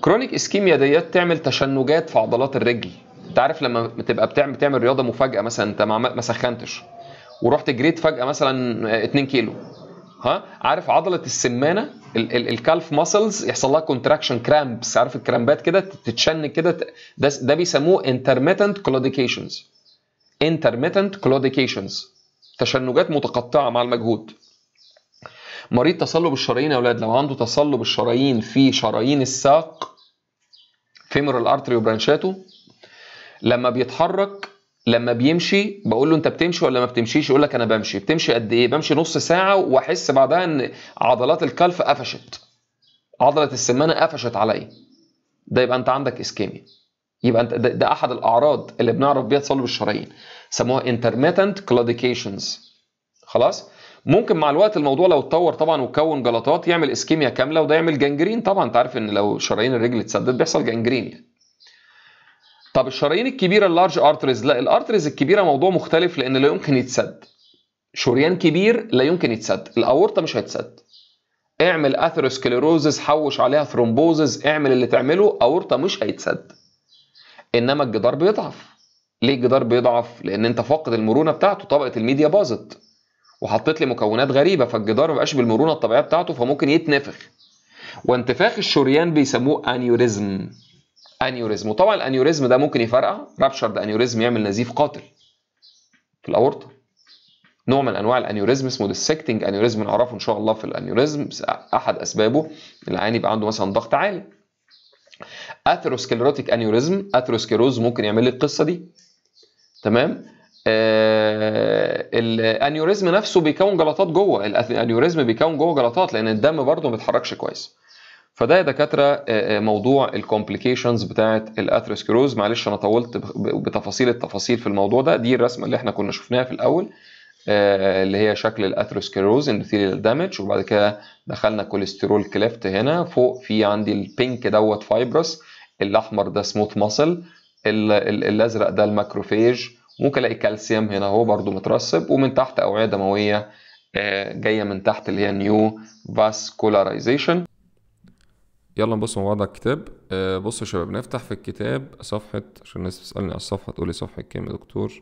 كرونيك اسكيميا ديت تعمل تشنجات في عضلات الرجل انت عارف لما بتبقى بتعمل بتعمل رياضه مفاجاه مثلا انت ما سخنتش ورحت جريت فجاه مثلا 2 كيلو ها عارف عضله السمانه الكالف ماسلز يحصل لها كونتراكشن كرامبس عارف الكرامبات كده تتشن كده ده ده بيسموه انترميتنت كلوديكيشنز intermittent claudications تشنجات متقطعه مع المجهود مريض تصلب الشرايين يا اولاد لو عنده تصلب الشرايين في شرايين الساق فيمورال ارتري وبرانشاته لما بيتحرك لما بيمشي بقول له انت بتمشي ولا ما بتمشيش يقول لك انا بمشي بتمشي قد ايه بمشي نص ساعه واحس بعدها ان عضلات الكلف قفشت عضله السمانه قفشت عليا ده يبقى انت عندك اسكيميا يبقى انت ده, ده احد الاعراض اللي بنعرف بيها تصلب الشرايين سموها intermittent claudications خلاص ممكن مع الوقت الموضوع لو اتطور طبعا وكون جلطات يعمل اسكيميا كامله وده يعمل جنجرين طبعا انت عارف ان لو شرايين الرجل اتسدت بيحصل جنجرين يعني. طب الشرايين الكبيره اللارج ارتريز لا الارتريز الكبيره موضوع مختلف لان لا يمكن يتسد شريان كبير لا يمكن يتسد الاورطه مش هيتسد اعمل اثيروسكليروزز حوش عليها ثرومبوزز اعمل اللي تعمله اورطه مش هيتسد انما الجدار بيضعف ليه الجدار بيضعف لان انت فاقد المرونه بتاعته طبقه الميديا باظت وحطيت لي مكونات غريبه فالجدار مبقاش بالمرونه الطبيعيه بتاعته فممكن يتنفخ وانتفاخ الشريان بيسموه انيوريزم انيوريزم وطبعا الانيوريزم ده ممكن يفرقع رابشرد انيوريزم يعمل نزيف قاتل في الاورطه نوع من انواع الانيوريزم اسمه ديسكتنج انيوريزم نعرفه ان شاء الله في الانيوريزم احد اسبابه العيان يبقى عنده مثلا ضغط عالي اثروسكليروتيك انيوريزم اثروسكليروز ممكن يعمل لي القصه دي تمام آه الانيوريزم نفسه بيكون جلطات جوه الانيوريزم بيكون جوه جلطات لان الدم برده ما بيتحركش كويس فده يا دكاتره آه، آه، موضوع الكومبليكيشنز بتاعه الاثروسكليروز معلش انا طولت بتفاصيل التفاصيل في الموضوع ده دي الرسمه اللي احنا كنا شفناها في الاول آه، اللي هي شكل الاثروسكليروز اندوثيليال دامج وبعد كده دخلنا كوليسترول كليفت هنا فوق في عندي البينك دوت فايبرس الاحمر ده سموث ماسل الازرق ده الماكروفيج ممكن الاقي كالسيوم هنا اهو برضو مترسب ومن تحت اوعيه دمويه آه، جايه من تحت اللي هي نيو فاسكولاريزيشن يلا نبص مع بعض على الكتاب آه، بصوا يا شباب نفتح في الكتاب صفحه عشان الناس بتسالني على الصفحه تقول لي صفحه كام يا دكتور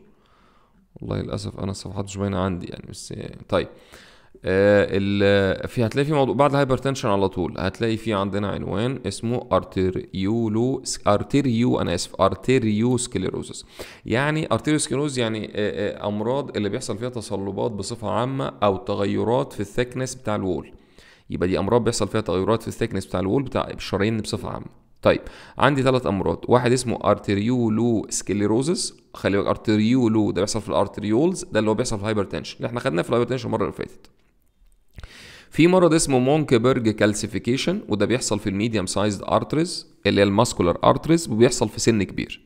والله للاسف انا الصفحات مش باينه عندي يعني بس يعني، طيب آه، في هتلاقي في موضوع بعد الهايبرتنشن على طول هتلاقي في عندنا عنوان اسمه ارتريولو ارتريو انا اسف ارتريو سكليروزس يعني ارتريو سكليروز يعني آه، آه، امراض اللي بيحصل فيها تصلبات بصفه عامه او تغيرات في الثكنس بتاع الوول يبقى دي امراض بيحصل فيها تغيرات في الثكنس بتاع الوول بتاع الشرايين بصفه عامه طيب عندي ثلاث امراض واحد اسمه ارتريولو سكليروزس خلي بالك ارتريولو ده بيحصل في الارتريولز ده اللي هو بيحصل في الهايبرتنشن اللي احنا خدناه في الهايبرتنشن المره اللي فاتت في مرض اسمه مونكبرج كالسيفيكيشن وده بيحصل في الميديم سايزد ارتريز اللي هي الماسكولار ارتريز وبيحصل في سن كبير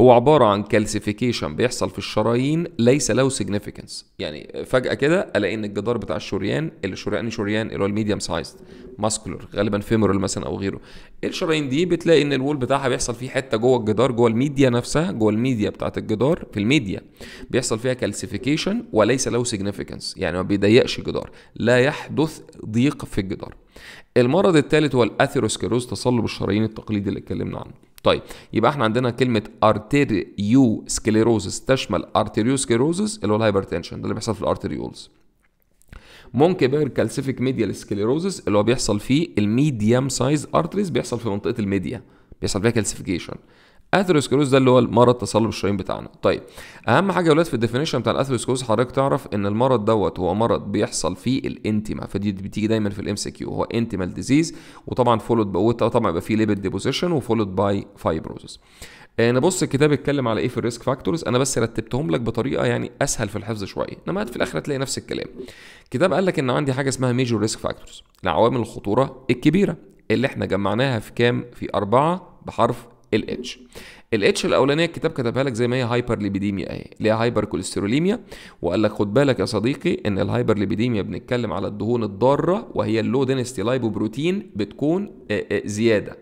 هو عبارة عن كالسيفيكيشن بيحصل في الشرايين ليس له سيجنيفيكنس يعني فجأة كده ألاقي إن الجدار بتاع الشريان اللي شريان شريان اللي هو الميديم سايزد ماسكولر غالبا فيمورال مثلا أو غيره الشرايين دي بتلاقي إن الوول بتاعها بيحصل فيه حتة جوه الجدار جوه الميديا نفسها جوه الميديا بتاعة الجدار في الميديا بيحصل فيها كالسيفيكيشن وليس له سيجنيفيكنس يعني ما بيضيقش الجدار لا يحدث ضيق في الجدار المرض الثالث هو الاثيروسكيروز تصلب الشرايين التقليدي اللي اتكلمنا عنه طيب يبقى احنا عندنا كلمه ارتيريو سكليروزس تشمل ارتيريو سكليروزس اللي هو الهايبرتنشن ده اللي بيحصل في الارتريولز ممكن بير كالسيفيك ميديال سكليروزس اللي هو بيحصل فيه الميديم سايز ارتريز بيحصل في منطقه الميديا بيحصل فيها كالسيفيكيشن اثيروسكلوز ده اللي هو مرض تصلب الشرايين بتاعنا طيب اهم حاجه يا ولاد في الديفينيشن بتاع الاثيروسكلوز حضرتك تعرف ان المرض دوت هو مرض بيحصل في الانتما فدي بتيجي دايما في الام سي كيو هو انتمال ديزيز وطبعا فولود طبعا يبقى في ليبيد ديبوزيشن وفولود باي فايبروزس نبص الكتاب اتكلم على ايه في الريسك فاكتورز انا بس رتبتهم لك بطريقه يعني اسهل في الحفظ شويه انما في الاخر هتلاقي نفس الكلام الكتاب قال لك ان عندي حاجه اسمها ميجور ريسك فاكتورز العوامل الخطوره الكبيره اللي احنا جمعناها في كام في أربعة بحرف الاتش الاتش الاولانيه الكتاب كتبها لك زي ما هي هايبر ليبيديميا اهي اللي هي هايبر كوليستروليميا وقال لك خد بالك يا صديقي ان الهايبر ليبيديميا بنتكلم على الدهون الضاره وهي اللو دينستي لايبوبروتين بتكون زياده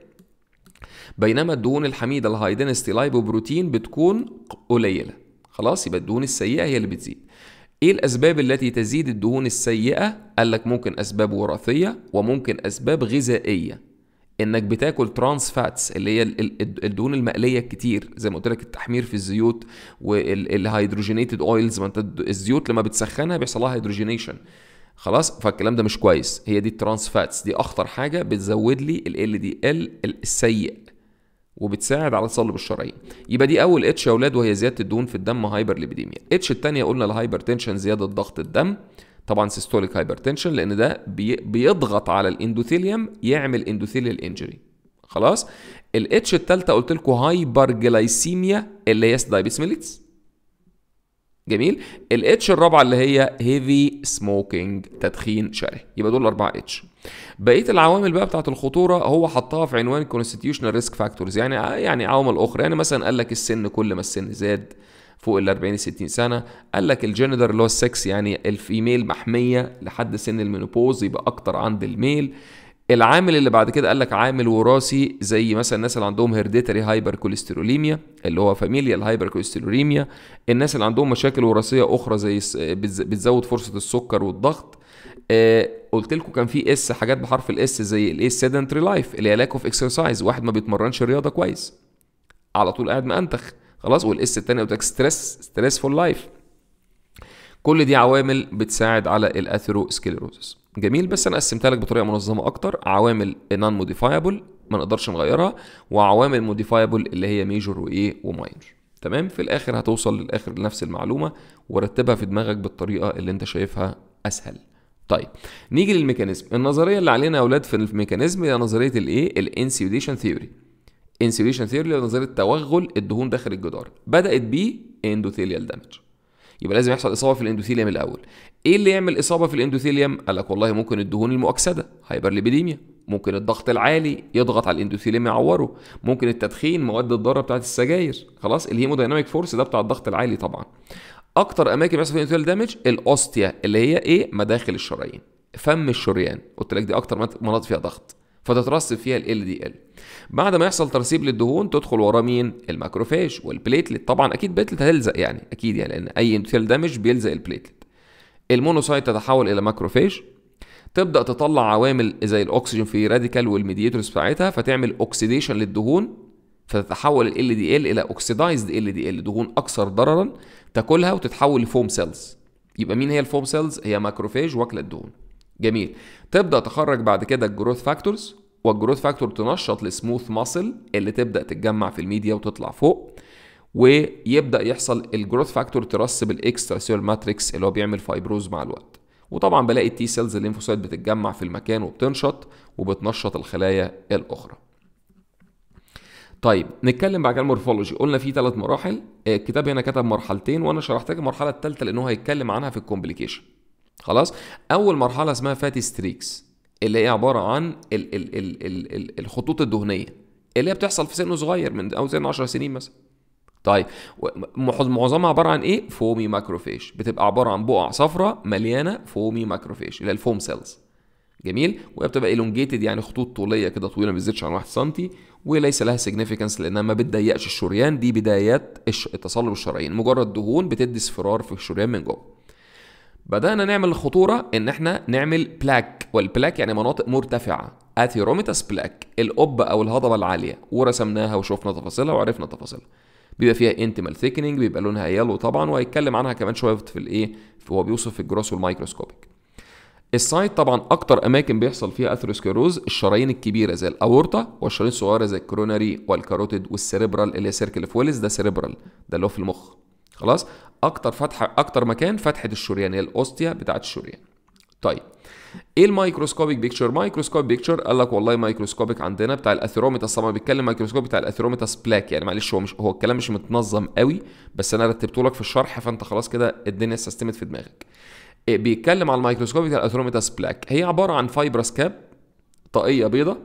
بينما الدهون الحميده الهاي دينستي لايبوبروتين بتكون قليله خلاص يبقى الدهون السيئه هي اللي بتزيد ايه الاسباب التي تزيد الدهون السيئه قال لك ممكن اسباب وراثيه وممكن اسباب غذائيه انك بتاكل ترانس فاتس اللي هي الدهون المقليه الكتير زي ما قلت لك التحمير في الزيوت والهيدروجينيتد اويلز ما انت الزيوت لما بتسخنها بيحصل لها هيدروجينيشن خلاص فالكلام ده مش كويس هي دي الترانس فاتس دي اخطر حاجه بتزود لي ال دي ال السيء وبتساعد على تصلب الشرايين يبقى دي اول اتش يا اولاد وهي زياده الدهون في الدم هايبر ليبيديميا اتش الثانيه قلنا الهايبر تنشن زياده ضغط الدم طبعا سيستوليك هايبرتنشن لان ده بيضغط على الاندوثيليوم يعمل اندوثيليال انجري خلاص الاتش الثالثه قلت لكم هايبرجلايسيميا اللي هي ميليتس جميل الاتش الرابعه اللي هي هيفي سموكينج تدخين شره يبقى دول الاربعه اتش بقيه العوامل بقى بتاعه الخطوره هو حطها في عنوان كونستيتيوشنال ريسك فاكتورز يعني آه، يعني عوامل اخرى يعني مثلا قال لك السن كل ما السن زاد فوق ال 40 60 سنه قال لك الجندر اللي هو السكس يعني الفيميل محميه لحد سن المينوبوز يبقى اكتر عند الميل العامل اللي بعد كده قال لك عامل وراثي زي مثلا الناس اللي عندهم هيرديتري هايبر كوليستروليميا اللي هو فاميليا الهايبر كوليستروليميا الناس اللي عندهم مشاكل وراثيه اخرى زي بتزود فرصه السكر والضغط آه قلت لكم كان في اس حاجات بحرف الاس زي الايه سيدنتري لايف اللي هي لاك اوف اكسرسايز واحد ما بيتمرنش رياضه كويس على طول قاعد مأنتخ خلاص والاس الثانيه قلت لك ستريس فور لايف كل دي عوامل بتساعد على سكليروزس جميل بس انا قسمتها لك بطريقه منظمه اكتر عوامل نون موديفايبل ما نقدرش نغيرها وعوامل موديفايبل اللي هي ميجور وايه وماينر تمام في الاخر هتوصل للاخر لنفس المعلومه ورتبها في دماغك بالطريقه اللي انت شايفها اسهل طيب نيجي للميكانيزم النظريه اللي علينا يا اولاد في الميكانيزم هي نظريه الايه الانسيوديشن ثيوري انسوليشن ثيوري نظريه توغل الدهون داخل الجدار بدات بيه اندوثيليال دامج يبقى لازم يحصل اصابه في الاندوثيليوم الاول ايه اللي يعمل اصابه في الاندوثيليوم قال لك والله ممكن الدهون المؤكسده هايبرليبيديميا ممكن الضغط العالي يضغط على الاندوثيليوم يعوره ممكن التدخين مواد الضاره بتاعه السجاير خلاص الهيمودايناميك فورس ده بتاع الضغط العالي طبعا اكتر اماكن بيحصل فيها اندوثيليال دامج الاوستيا اللي هي ايه مداخل الشرايين فم الشريان قلت لك دي اكتر مناطق فيها ضغط فتترسب فيها ال ال دي ال بعد ما يحصل ترسيب للدهون تدخل وراه مين الماكروفاج والبليتلت طبعا اكيد بليتلت هتلزق يعني اكيد يعني لان اي انتيل دامج بيلزق البليتلت المونوسايت تتحول الى ماكروفاج تبدا تطلع عوامل زي الاكسجين في راديكال والميديتورز بتاعتها فتعمل اوكسيديشن للدهون فتتحول ال LDL الى اوكسيدايزد LDL دهون اكثر ضررا تاكلها وتتحول لفوم سيلز يبقى مين هي الفوم سيلز هي ماكروفاج واكله الدهون جميل تبدا تخرج بعد كده الجروث فاكتورز والجروث فاكتور تنشط السموث ماسل اللي تبدا تتجمع في الميديا وتطلع فوق ويبدا يحصل الجروث فاكتور ترسب الاكسترا سيلول ماتريكس اللي هو بيعمل فايبروز مع الوقت وطبعا بلاقي التي سيلز الليمفوسايت بتتجمع في المكان وبتنشط وبتنشط الخلايا الاخرى طيب نتكلم بعد كده المورفولوجي قلنا في ثلاث مراحل آه، الكتاب هنا كتب مرحلتين وانا شرحت لك المرحله الثالثه لان هو هيتكلم عنها في الكومبليكيشن خلاص اول مرحله اسمها فاتي ستريكس اللي هي عباره عن ال ال ال الـ الـ الخطوط الدهنيه اللي هي بتحصل في سن صغير من او سن 10 سنين مثلا طيب معظمها عباره عن ايه فومي ماكروفيش بتبقى عباره عن بقع صفراء مليانه فومي ماكروفيش اللي هي الفوم سيلز جميل وهي بتبقى الونجيتد يعني خطوط طوليه كده طويله ما بتزيدش عن 1 سم وليس لها سيجنيفيكانس لانها ما بتضيقش الشريان دي بدايات التصلب الشرايين مجرد دهون بتدي اصفرار في الشريان من جوه بدأنا نعمل الخطورة إن إحنا نعمل بلاك والبلاك يعني مناطق مرتفعة أثيروميتاس بلاك القبة أو الهضبة العالية ورسمناها وشفنا تفاصيلها وعرفنا تفاصيلها بيبقى فيها انتمال ثيكنينج بيبقى لونها يلو طبعا وهيتكلم عنها كمان شويه في الايه هو بيوصف في الجروس والمايكروسكوبيك السايت طبعا اكتر اماكن بيحصل فيها اثيروسكليروز الشرايين الكبيره زي الاورطه والشرايين الصغيره زي الكروناري والكاروتيد والسيريبرال اللي هي سيركل فويلز ده سيريبرال ده اللي هو في المخ خلاص اكتر فتحه اكتر مكان فتحه الشريان هي الاوستيا بتاعه الشريان طيب ايه المايكروسكوبيك بيكتشر مايكروسكوب بيكتشر قال لك والله مايكروسكوبيك عندنا بتاع الاثيروميتاس طبعا بيتكلم مايكروسكوب بتاع الاثيروميتاس بلاك يعني معلش هو مش هو الكلام مش متنظم قوي بس انا رتبته لك في الشرح فانت خلاص كده الدنيا استسلمت في دماغك إيه بيتكلم على المايكروسكوب بتاع الاثيروميتاس بلاك هي عباره عن فايبرس كاب طاقيه بيضه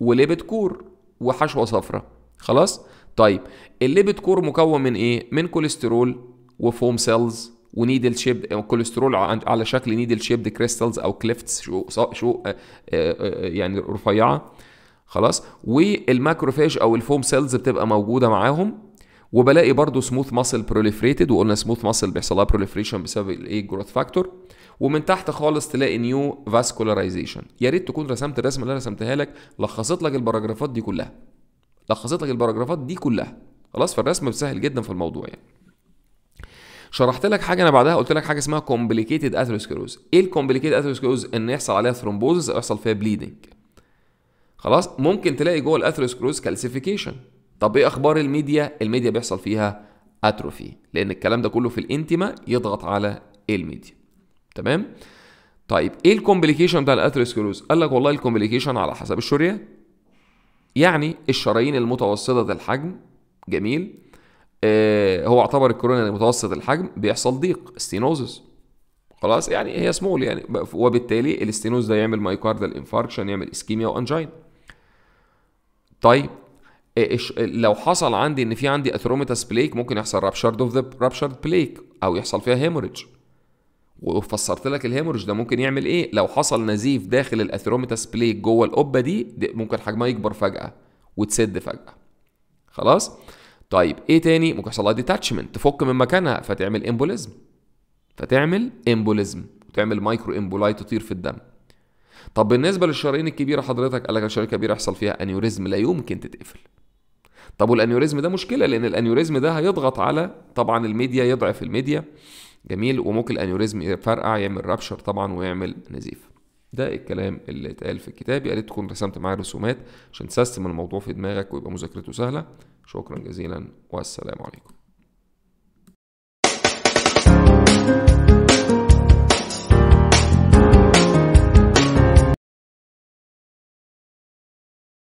وليبت كور وحشوه صفراء خلاص طيب الليبت كور مكون من ايه من كوليسترول وفوم سيلز ونيدل شيب كوليسترول على شكل نيدل شيب كريستالز او كليفتس شو شو آه، آه، آه، يعني رفيعه خلاص والماكروفاج او الفوم سيلز بتبقى موجوده معاهم وبلاقي برضو سموث ماسل بروليفريتد وقلنا سموث ماسل بيحصل لها بروليفريشن بسبب الايه جروث فاكتور ومن تحت خالص تلاقي نيو فاسكولاريزيشن يا ريت تكون رسمت الرسمه اللي انا رسمتها لك لخصت لك البراجرافات دي كلها لخصت لك البراجرافات دي كلها خلاص فالرسمه بسهل جدا في الموضوع يعني شرحت لك حاجه انا بعدها قلت لك حاجه اسمها كومبليكيتد اثيروسكليروز ايه الكومبليكيتد اثيروسكليروز ان يحصل عليها ثرومبوزس او يحصل فيها بليدنج خلاص ممكن تلاقي جوه الاثيروسكليروز كالسيفيكيشن طب ايه اخبار الميديا الميديا بيحصل فيها اتروفي لان الكلام ده كله في الانتما يضغط على إيه الميديا تمام طيب ايه الكومبليكيشن بتاع الاثيروسكليروز قال لك والله الكومبليكيشن على حسب الشريان يعني الشرايين المتوسطه الحجم جميل آه، هو اعتبر الكورونا متوسط الحجم بيحصل ضيق ستينوزس خلاص يعني هي سمول يعني وبالتالي الاستينوز ده يعمل مايكاردال انفاركشن يعمل اسكيميا وانجين طيب آه، لو حصل عندي ان في عندي اثروميتاس بليك ممكن يحصل رابشرد اوف ذا رابشرد بليك او يحصل فيها هيموريدج وفسرت لك الهيموريج ده ممكن يعمل ايه لو حصل نزيف داخل الاثروميتاس بليك جوه القبه دي, دي ممكن حجمها يكبر فجاه وتسد فجاه خلاص طيب ايه تاني ممكن يحصل لها ديتاتشمنت تفك من مكانها فتعمل امبوليزم فتعمل امبوليزم وتعمل مايكرو امبولاي تطير في الدم طب بالنسبه للشرايين الكبيره حضرتك قال لك الشرايين الكبيره يحصل فيها انيوريزم لا يمكن تتقفل طب والانيوريزم ده مشكله لان الانيوريزم ده هيضغط على طبعا الميديا يضعف الميديا جميل وممكن الانيوريزم يفرقع يعمل رابشر طبعا ويعمل نزيف ده الكلام اللي اتقال في الكتاب يا ريت تكون رسمت معايا رسومات عشان تسستم الموضوع في دماغك ويبقى مذاكرته سهله شكرا جزيلا والسلام عليكم